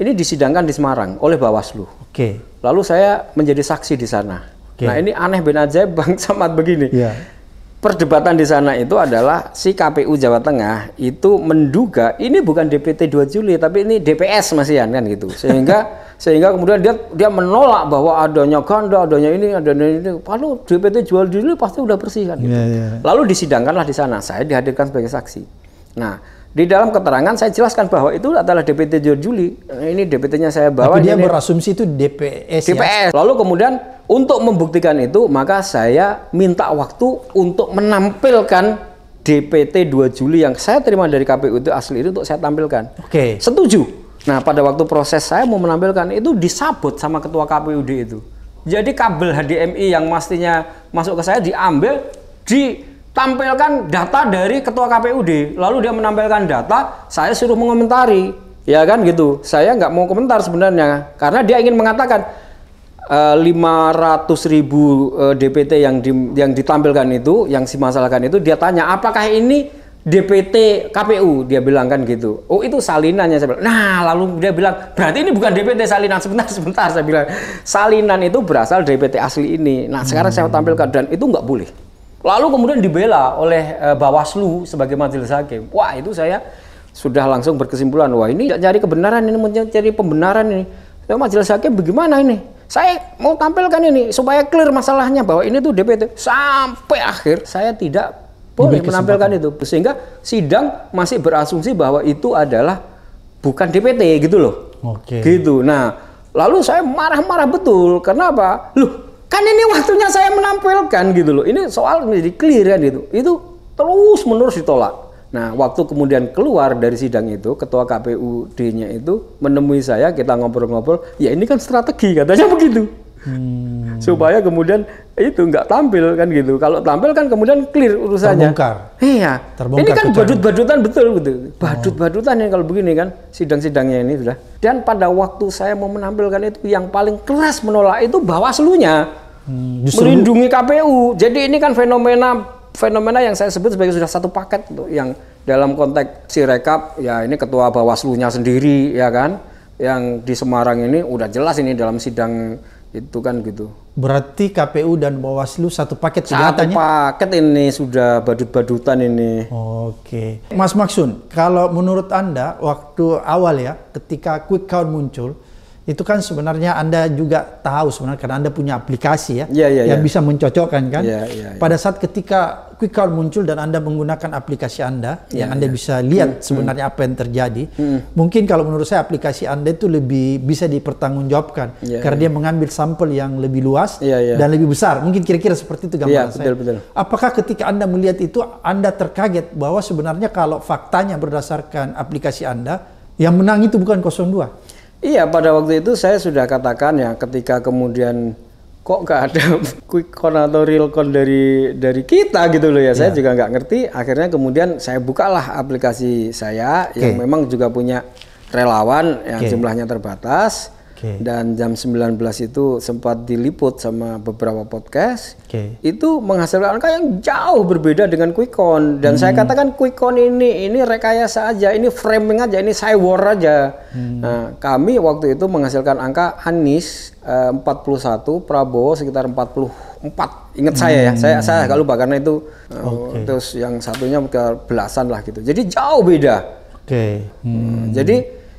ini disidangkan di Semarang oleh Bawaslu. Oke. Okay. Lalu saya menjadi saksi di sana. Okay. Nah, ini aneh benar ajaib [laughs] Bang Samad begini. Yeah perdebatan di sana itu adalah si KPU Jawa Tengah itu menduga ini bukan DPT 2 Juli tapi ini DPS masih kan gitu sehingga [laughs] sehingga kemudian dia dia menolak bahwa adanya ganda adanya ini adanya ini lalu DPT jual Juli pasti udah bersih kan gitu. Yeah, yeah. Iya. lalu disidangkanlah di sana saya dihadirkan sebagai saksi nah di dalam keterangan saya jelaskan bahwa itu adalah DPT 2 Juli ini DPT-nya saya bawa tapi dia ini, berasumsi itu DPS DPS ya? lalu kemudian untuk membuktikan itu, maka saya minta waktu untuk menampilkan DPT 2 Juli yang saya terima dari KPU itu asli itu untuk saya tampilkan. Oke. Okay. Setuju. Nah, pada waktu proses saya mau menampilkan itu disabot sama ketua KPUD itu. Jadi kabel HDMI yang mestinya masuk ke saya diambil, ditampilkan data dari ketua KPUD. Lalu dia menampilkan data, saya suruh mengomentari. Ya kan gitu. Saya nggak mau komentar sebenarnya karena dia ingin mengatakan 500 eh, ribu eh, DPT yang di, yang ditampilkan itu, yang si masalahkan itu, dia tanya apakah ini DPT KPU? Dia bilang kan gitu. Oh itu salinannya saya bilang. Nah lalu dia bilang berarti ini bukan DPT salinan [laughs] sebentar sebentar saya bilang salinan itu berasal DPT asli ini. Nah sekarang hmm. saya tampilkan dan itu nggak boleh. Lalu kemudian dibela oleh uh, Bawaslu sebagai majelis hakim. Wah itu saya sudah langsung berkesimpulan wah ini cari kebenaran ini mencari pembenaran ini. Ya, majelis hakim bagaimana ini? Saya mau tampilkan ini supaya clear masalahnya bahwa ini tuh DPT. Sampai akhir saya tidak boleh menampilkan itu sehingga sidang masih berasumsi bahwa itu adalah bukan DPT gitu loh. Oke. Gitu. Nah, lalu saya marah-marah betul. Kenapa? Loh, kan ini waktunya saya menampilkan gitu loh. Ini soal menjadi clear kan gitu. Itu terus menerus ditolak Nah, waktu kemudian keluar dari sidang itu, ketua KPUD-nya itu menemui saya, kita ngobrol-ngobrol, ya ini kan strategi, katanya [laughs] begitu. Hmm. Supaya kemudian itu nggak tampil kan gitu. Kalau tampil kan kemudian clear urusannya. Terbongkar. Iya. Terbongkar ini kan badut-badutan betul gitu. Badut-badutan yang kalau begini kan sidang-sidangnya ini sudah. Dan pada waktu saya mau menampilkan itu yang paling keras menolak itu Bawaslu-nya. Hmm, melindungi KPU. Jadi ini kan fenomena fenomena yang saya sebut sebagai sudah satu paket tuh yang dalam konteks si rekap ya ini ketua Bawaslu-nya sendiri ya kan yang di Semarang ini udah jelas ini dalam sidang itu kan gitu. Berarti KPU dan Bawaslu satu paket satu paket ini sudah badut-badutan ini. Oke. Mas Maksun, kalau menurut Anda waktu awal ya ketika quick count muncul, itu kan sebenarnya Anda juga tahu sebenarnya karena Anda punya aplikasi ya, yeah, yeah, yang yeah. bisa mencocokkan kan. Yeah, yeah, yeah. Pada saat ketika quick call muncul dan Anda menggunakan aplikasi Anda, yeah, yang Anda yeah. bisa lihat hmm, sebenarnya hmm. apa yang terjadi, hmm. mungkin kalau menurut saya aplikasi Anda itu lebih bisa dipertanggungjawabkan yeah, karena yeah. dia mengambil sampel yang lebih luas yeah, yeah. dan lebih besar. Mungkin kira-kira seperti itu gambaran yeah, saya. Betul, betul. Apakah ketika Anda melihat itu Anda terkaget bahwa sebenarnya kalau faktanya berdasarkan aplikasi Anda, yang menang itu bukan 02? Iya, pada waktu itu saya sudah katakan ya, ketika kemudian kok nggak ada [laughs] quick con atau real con dari dari kita gitu loh ya. Yeah. Saya iya. juga nggak ngerti. Akhirnya kemudian saya bukalah aplikasi saya okay. yang memang juga punya relawan yang okay. jumlahnya terbatas Okay. Dan jam 19 itu sempat diliput sama beberapa podcast. Okay. Itu menghasilkan angka yang jauh berbeda dengan Quickcon. dan hmm. saya katakan Quickcon ini ini rekayasa aja, ini framing aja, ini war aja. Hmm. Nah, kami waktu itu menghasilkan angka Anies eh, 41, Prabowo sekitar 44. Ingat hmm. saya ya, saya saya agak lupa karena itu eh, okay. terus yang satunya ke belasan lah gitu. Jadi jauh beda. Oke. Okay. Nah, hmm. Jadi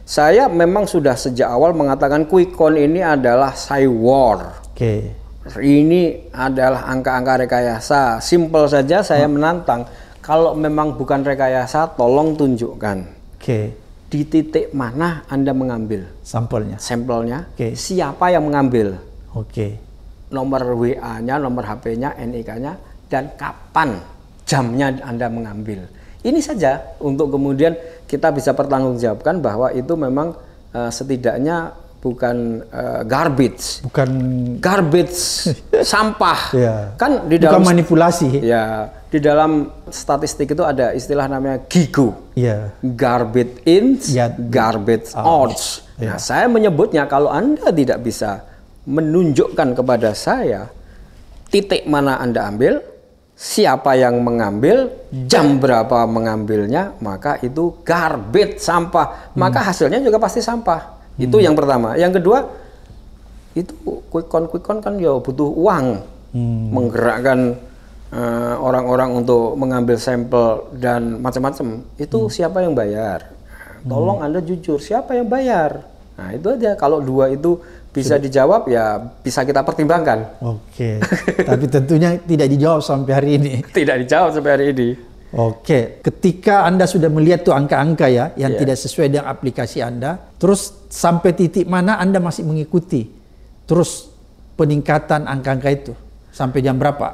saya memang sudah sejak awal mengatakan quick count ini adalah cywar. Oke. Okay. Ini adalah angka-angka rekayasa. Simple saja saya hmm. menantang. Kalau memang bukan rekayasa, tolong tunjukkan. Oke. Okay. Di titik mana Anda mengambil? Sampelnya. Sampelnya. Oke. Okay. Siapa yang mengambil? Oke. Okay. Nomor WA-nya, nomor HP-nya, NIK-nya, dan kapan jamnya Anda mengambil. Ini saja untuk kemudian kita bisa pertanggungjawabkan bahwa itu memang uh, setidaknya bukan uh, garbage, bukan garbage [laughs] sampah. Yeah. Kan di dalam manipulasi. Ya, di dalam statistik itu ada istilah namanya GIGO. Ya. Garbage in, ya. garbage ah. out. Yeah. Nah, saya menyebutnya kalau Anda tidak bisa menunjukkan kepada saya titik mana Anda ambil, siapa yang mengambil, jam hmm. berapa mengambilnya, maka itu garbage sampah. Hmm. Maka hmm. hasilnya juga pasti sampah. Hmm. Itu yang pertama. Yang kedua, itu quick count quick count kan ya butuh uang hmm. menggerakkan eh, orang-orang uh, untuk mengambil sampel dan macam-macam. Itu hmm. siapa yang bayar? Hmm. Tolong hmm. Anda jujur, siapa yang bayar? Nah itu aja. Kalau dua itu bisa Sudah. dijawab ya bisa kita pertimbangkan. Oke. Tapi tentunya tidak dijawab sampai hari ini. [laughs] Tidak dijawab sampai hari ini. Oke, ketika Anda sudah melihat tuh angka-angka ya yang yeah. tidak sesuai dengan aplikasi Anda, terus sampai titik mana Anda masih mengikuti terus peningkatan angka-angka itu sampai jam berapa?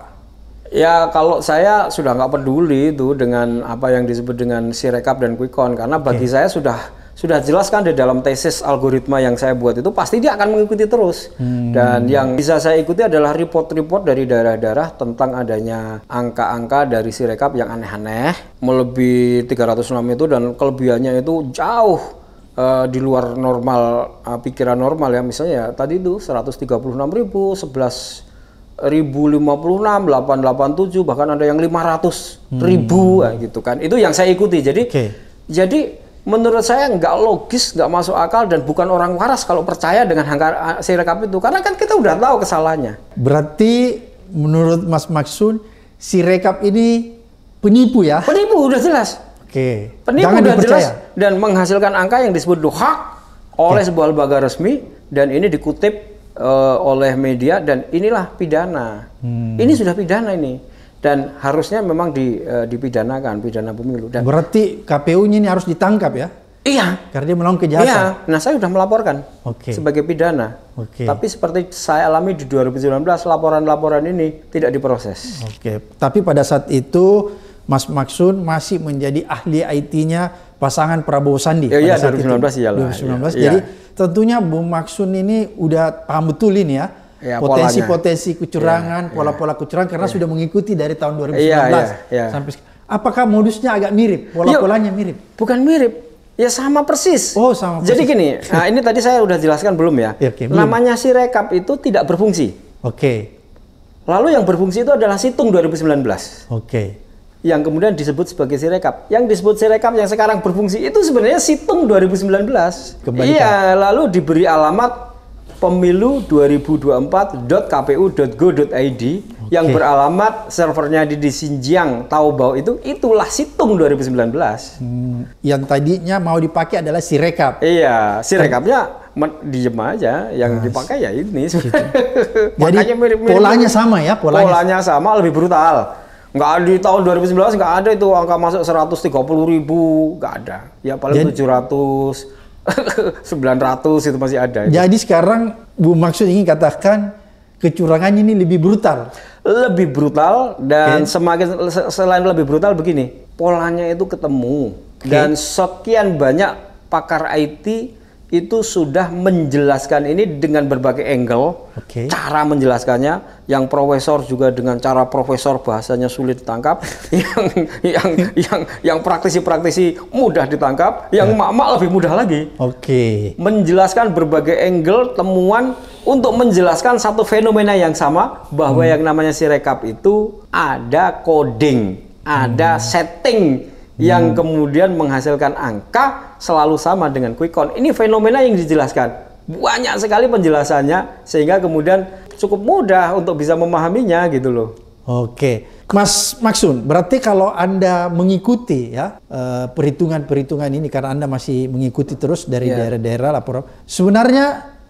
Ya kalau saya sudah nggak peduli itu dengan apa yang disebut dengan sirekap dan quick count karena bagi okay. saya sudah sudah jelaskan di dalam tesis algoritma yang saya buat itu pasti dia akan mengikuti terus. Hmm. Dan yang bisa saya ikuti adalah report-report dari daerah-daerah tentang adanya angka-angka dari Sirekap yang aneh-aneh, melebihi 306 itu dan kelebihannya itu jauh uh, di luar normal uh, pikiran normal ya misalnya ya, tadi itu 136 ribu 11.056, 887 bahkan ada yang 500.000 hmm. Ribu, eh, gitu kan. Itu yang saya ikuti. Jadi okay. jadi menurut saya nggak logis, nggak masuk akal dan bukan orang waras kalau percaya dengan angka ah, sirekap itu karena kan kita udah tahu kesalahannya. Berarti menurut Mas Maksun sirekap ini penipu ya? Penipu udah jelas. Oke. Penipu Jangan udah dipercaya. jelas dan menghasilkan angka yang disebut duhak oleh Oke. sebuah lembaga resmi dan ini dikutip uh, oleh media dan inilah pidana. Hmm. Ini sudah pidana ini dan harusnya memang di, uh, dipidanakan pidana pemilu. Dan Berarti KPU-nya ini harus ditangkap ya? Iya. Karena dia melakukan kejahatan. Iya. Nah saya sudah melaporkan okay. sebagai pidana. Okay. Tapi seperti saya alami di 2019 laporan-laporan ini tidak diproses. Oke. Okay. Tapi pada saat itu Mas Maksun masih menjadi ahli IT-nya pasangan Prabowo Sandi. Ya, iya, 2019 ya 2019. Ya. Jadi tentunya Bu Maksun ini udah paham betul ini ya ya, potensi-potensi kecurangan, ya, ya. pola-pola ya, kecurangan karena ya. sudah mengikuti dari tahun 2019 ya, ya, ya. sampai apakah modusnya agak mirip, pola-polanya iya. mirip? Bukan mirip. Ya sama persis. Oh, sama persis. Jadi gini, [laughs] nah ini tadi saya sudah jelaskan belum ya? ya okay, Namanya si rekap itu tidak berfungsi. Oke. Okay. Lalu yang berfungsi itu adalah situng 2019. Oke. Okay. Yang kemudian disebut sebagai sirekap. Yang disebut sirekap yang sekarang berfungsi itu sebenarnya situng 2019. Kembali Iya, lalu diberi alamat pemilu 2024.kpu.go.id okay. yang beralamat servernya di, di Xinjiang, Taobao itu itulah situng 2019. Hmm, yang tadinya mau dipakai adalah Sirekap. Iya, Sirekapnya kan? diem aja yang nah, dipakai ya ini. Gitu. [laughs] Jadi mirip -mirip gitu. polanya sama ya, polanya. Polanya sama lebih brutal. Enggak ada di tahun 2019 enggak ada itu angka masuk 130.000, ribu, nggak ada. Ya paling Jadi, 700 900 [laughs] itu masih ada. Itu. Jadi sekarang Bu Maksud ingin katakan kecurangannya ini lebih brutal. Lebih brutal dan okay. semakin selain lebih brutal begini, polanya itu ketemu okay. dan sekian banyak pakar IT itu sudah menjelaskan ini dengan berbagai angle, okay. cara menjelaskannya. Yang profesor juga dengan cara profesor bahasanya sulit ditangkap, [laughs] yang yang yang yang praktisi-praktisi mudah ditangkap, yang emak mak mak lebih mudah lagi. Oke. Okay. Menjelaskan berbagai angle temuan untuk menjelaskan satu fenomena yang sama bahwa hmm. yang namanya sirekap itu ada coding, ada hmm. setting yang hmm. kemudian menghasilkan angka selalu sama dengan quick count. Ini fenomena yang dijelaskan. Banyak sekali penjelasannya sehingga kemudian cukup mudah untuk bisa memahaminya gitu loh. Oke. Mas Maksun, berarti kalau Anda mengikuti ya eh, perhitungan-perhitungan ini karena Anda masih mengikuti terus dari iya. daerah-daerah yeah. laporan. Sebenarnya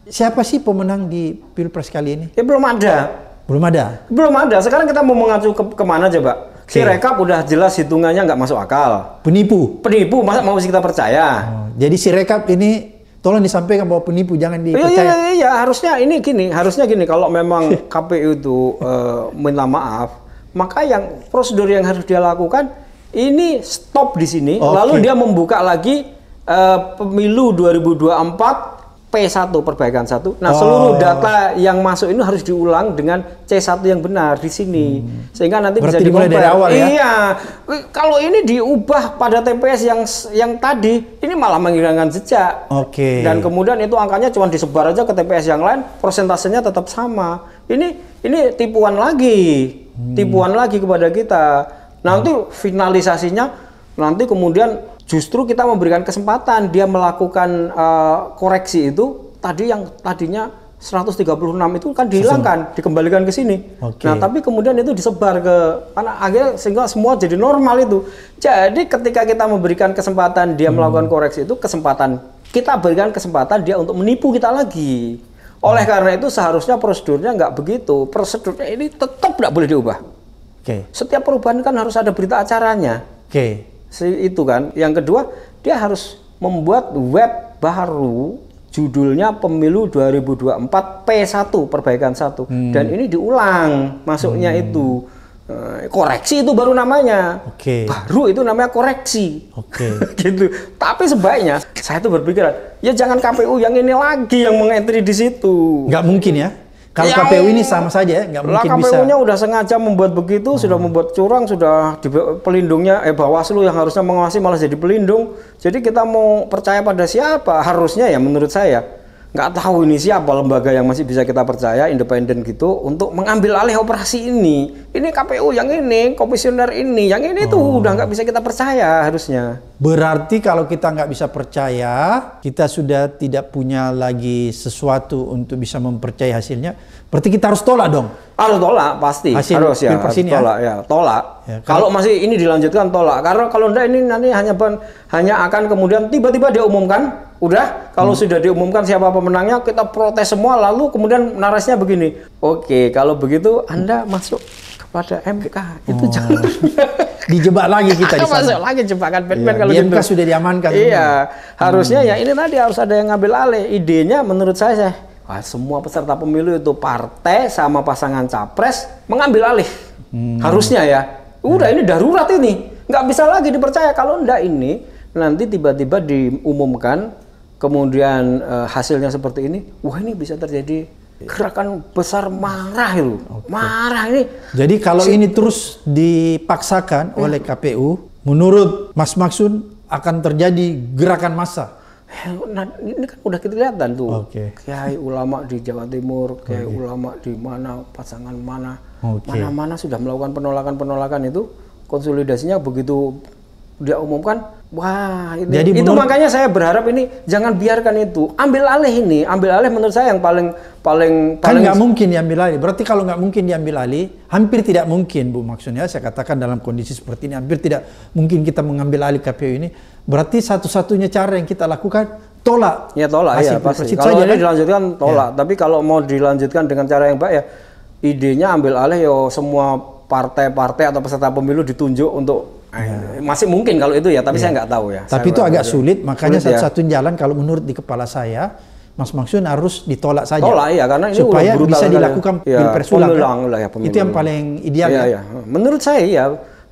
siapa sih pemenang di Pilpres kali ini? Ya belum ada. Belum ada. Belum ada. Sekarang kita mau mengacu ke kemana coba? Okay. Si rekap udah jelas hitungannya nggak masuk akal. Penipu. Penipu, masa mau kita percaya? Oh, jadi si rekap ini tolong disampaikan bahwa penipu jangan iya, iya, dipercaya. Iya, iya, iya, harusnya ini gini, harusnya gini kalau memang [laughs] KPU itu uh, minta maaf, maka yang prosedur yang harus dia lakukan ini stop di sini, okay. lalu dia membuka lagi uh, pemilu 2024 P1 perbaikan satu. Nah, oh. seluruh data yang masuk ini harus diulang dengan C1 yang benar di sini. Hmm. Sehingga nanti Berarti bisa dimulai dari awal ya. Iya. Kalau ini diubah pada TPS yang yang tadi, ini malah menghilangkan jejak. Oke. Okay. Dan kemudian itu angkanya cuma disebar aja ke TPS yang lain, persentasenya tetap sama. Ini ini tipuan lagi. Hmm. Tipuan lagi kepada kita. Nah, hmm. Nanti hmm. finalisasinya nanti kemudian justru kita memberikan kesempatan dia melakukan uh, koreksi itu tadi yang tadinya 136 itu kan dihilangkan, Sesuai. dikembalikan ke sini. Okay. Nah, tapi kemudian itu disebar ke anak akhirnya sehingga semua jadi normal itu. Jadi ketika kita memberikan kesempatan dia hmm. melakukan koreksi itu kesempatan kita berikan kesempatan dia untuk menipu kita lagi. Oleh hmm. karena itu seharusnya prosedurnya nggak begitu. Prosedurnya ini tetap nggak boleh diubah. Okay. Setiap perubahan kan harus ada berita acaranya. Oke. Okay itu kan. Yang kedua, dia harus membuat web baru judulnya Pemilu 2024 P1 perbaikan satu hmm. dan ini diulang masuknya hmm. itu eh, koreksi itu baru namanya. Oke. Okay. Baru itu namanya koreksi. Oke. Okay. [laughs] gitu. Tapi sebaiknya saya itu berpikir, ya jangan KPU yang ini lagi yang mengentri di situ. Nggak mungkin ya? Kalau ya, KPU ini sama saja ya, nggak mungkin KPU bisa. KPU-nya udah sengaja membuat begitu, hmm. sudah membuat curang, sudah di pelindungnya eh Bawaslu yang harusnya mengawasi malah jadi pelindung. Jadi kita mau percaya pada siapa? Harusnya ya menurut saya nggak tahu ini siapa lembaga yang masih bisa kita percaya independen gitu untuk mengambil alih operasi ini. Ini KPU yang ini, komisioner ini, yang ini hmm. tuh oh. udah nggak bisa kita percaya harusnya. Berarti kalau kita nggak bisa percaya, kita sudah tidak punya lagi sesuatu untuk bisa mempercayai hasilnya. Berarti kita harus tolak dong. Harus tolak pasti. Hasil harus ya. Harus ini ya? tolak ya. ya tolak. Ya, kalau, kalau masih ini dilanjutkan tolak. Karena kalau enggak ini nanti hanya hanya akan kemudian tiba-tiba diumumkan, udah kalau hmm. sudah diumumkan siapa pemenangnya kita protes semua lalu kemudian narasnya begini. Oke, kalau begitu Anda masuk pada MK. Itu oh. jangan [laughs] dijebak lagi kita di sana. lagi jebakan Batman iya, kalau di MK gitu. sudah diamankan. Iya, hmm. harusnya hmm. ya ini tadi harus ada yang ngambil alih. Idenya menurut saya sih. Wah, semua peserta pemilu itu partai sama pasangan capres mengambil alih. Hmm. Harusnya ya. Udah hmm. ini darurat ini. Nggak bisa lagi dipercaya kalau ndak ini nanti tiba-tiba diumumkan kemudian uh, hasilnya seperti ini. Wah, ini bisa terjadi Iya. gerakan besar marah itu. Okay. Marah ini. Jadi kalau ini terus dipaksakan hmm. oleh KPU, menurut Mas Maksun akan terjadi gerakan massa. Eh, nah, ini kan udah kita lihat tuh. Okay. Kiai ulama di Jawa Timur, kiai okay. ulama di mana, pasangan mana, mana-mana okay. sudah melakukan penolakan-penolakan itu konsolidasinya begitu dia umumkan wah ini Jadi itu menurut... makanya saya berharap ini jangan biarkan itu ambil alih ini ambil alih menurut saya yang paling paling kan paling nggak mungkin diambil alih berarti kalau nggak mungkin diambil alih hampir tidak mungkin bu maksudnya saya katakan dalam kondisi seperti ini hampir tidak mungkin kita mengambil alih KPU ini berarti satu-satunya cara yang kita lakukan tolak ya tolak ya pasti kalau ini ya. dilanjutkan tolak ya. tapi kalau mau dilanjutkan dengan cara yang baik ya idenya ambil alih yo semua partai-partai atau peserta pemilu ditunjuk untuk Iya. Iya. Masih mungkin kalau itu ya, tapi ya. saya nggak tahu ya. Tapi saya itu agak sulit, makanya ya. satu-satunya jalan kalau menurut di kepala saya, Mas Maksud harus ditolak saja. Tolak ya, karena ini supaya bisa dilakukan ya, pilpres ulang. Kan? Lah ya, Itu yang paling ideal. Ya, kan? ya. Menurut saya ya,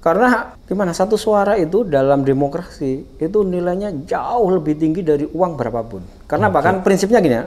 karena gimana satu suara itu dalam demokrasi itu nilainya jauh lebih tinggi dari uang berapapun. Karena okay. bahkan prinsipnya gini ya.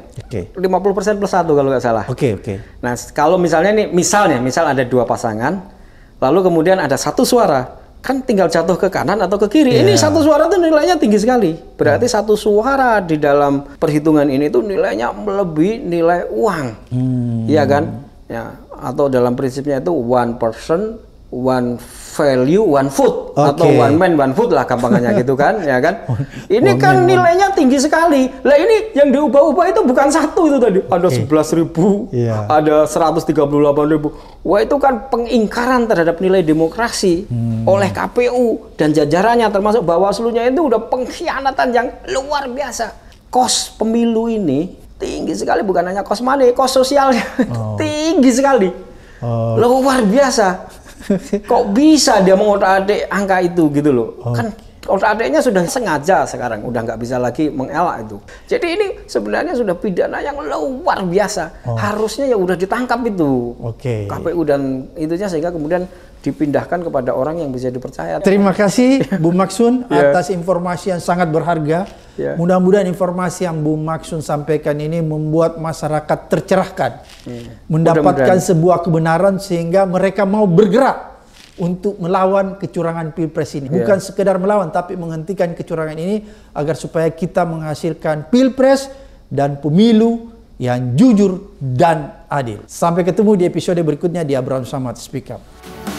lima Okay. 50% plus satu kalau nggak salah. Oke, okay, oke. Okay. Nah, kalau misalnya nih misalnya misal ada dua pasangan lalu kemudian ada satu suara kan tinggal jatuh ke kanan atau ke kiri. Yeah. Ini iya. satu suara itu nilainya tinggi sekali. Berarti hmm. satu suara di dalam perhitungan ini itu nilainya melebihi nilai uang. Hmm. Iya hmm. kan? Ya, atau dalam prinsipnya itu one person one value one food okay. atau one man one food lah gampangnya gitu kan [laughs] ya kan ini kan one kan man, nilainya one. tinggi sekali lah ini yang diubah-ubah itu bukan satu itu tadi ada sebelas ribu yeah. ada 138 ribu wah itu kan pengingkaran terhadap nilai demokrasi hmm. oleh KPU dan jajarannya termasuk bawaslunya itu udah pengkhianatan yang luar biasa kos pemilu ini tinggi sekali bukan hanya kos money kos sosialnya oh. [laughs] tinggi sekali oh. luar biasa [laughs] kok bisa dia mengotak-atik angka itu gitu loh oh. kan otak-atiknya sudah sengaja sekarang udah nggak bisa lagi mengelak itu jadi ini sebenarnya sudah pidana yang luar biasa oh. harusnya ya udah ditangkap itu okay. KPU dan itunya sehingga kemudian dipindahkan kepada orang yang bisa dipercaya. Terima kasih [laughs] Bu Maksun iya. atas informasi yang sangat berharga. Iya. Mudah-mudahan informasi yang Bu Maksun sampaikan ini membuat masyarakat tercerahkan, iya. mendapatkan sebuah kebenaran sehingga mereka mau bergerak untuk melawan kecurangan pilpres ini. Bukan sekedar melawan, tapi menghentikan kecurangan ini agar supaya kita menghasilkan pilpres dan pemilu yang jujur dan adil. Sampai ketemu di episode berikutnya di Abraham Samad Speak Up.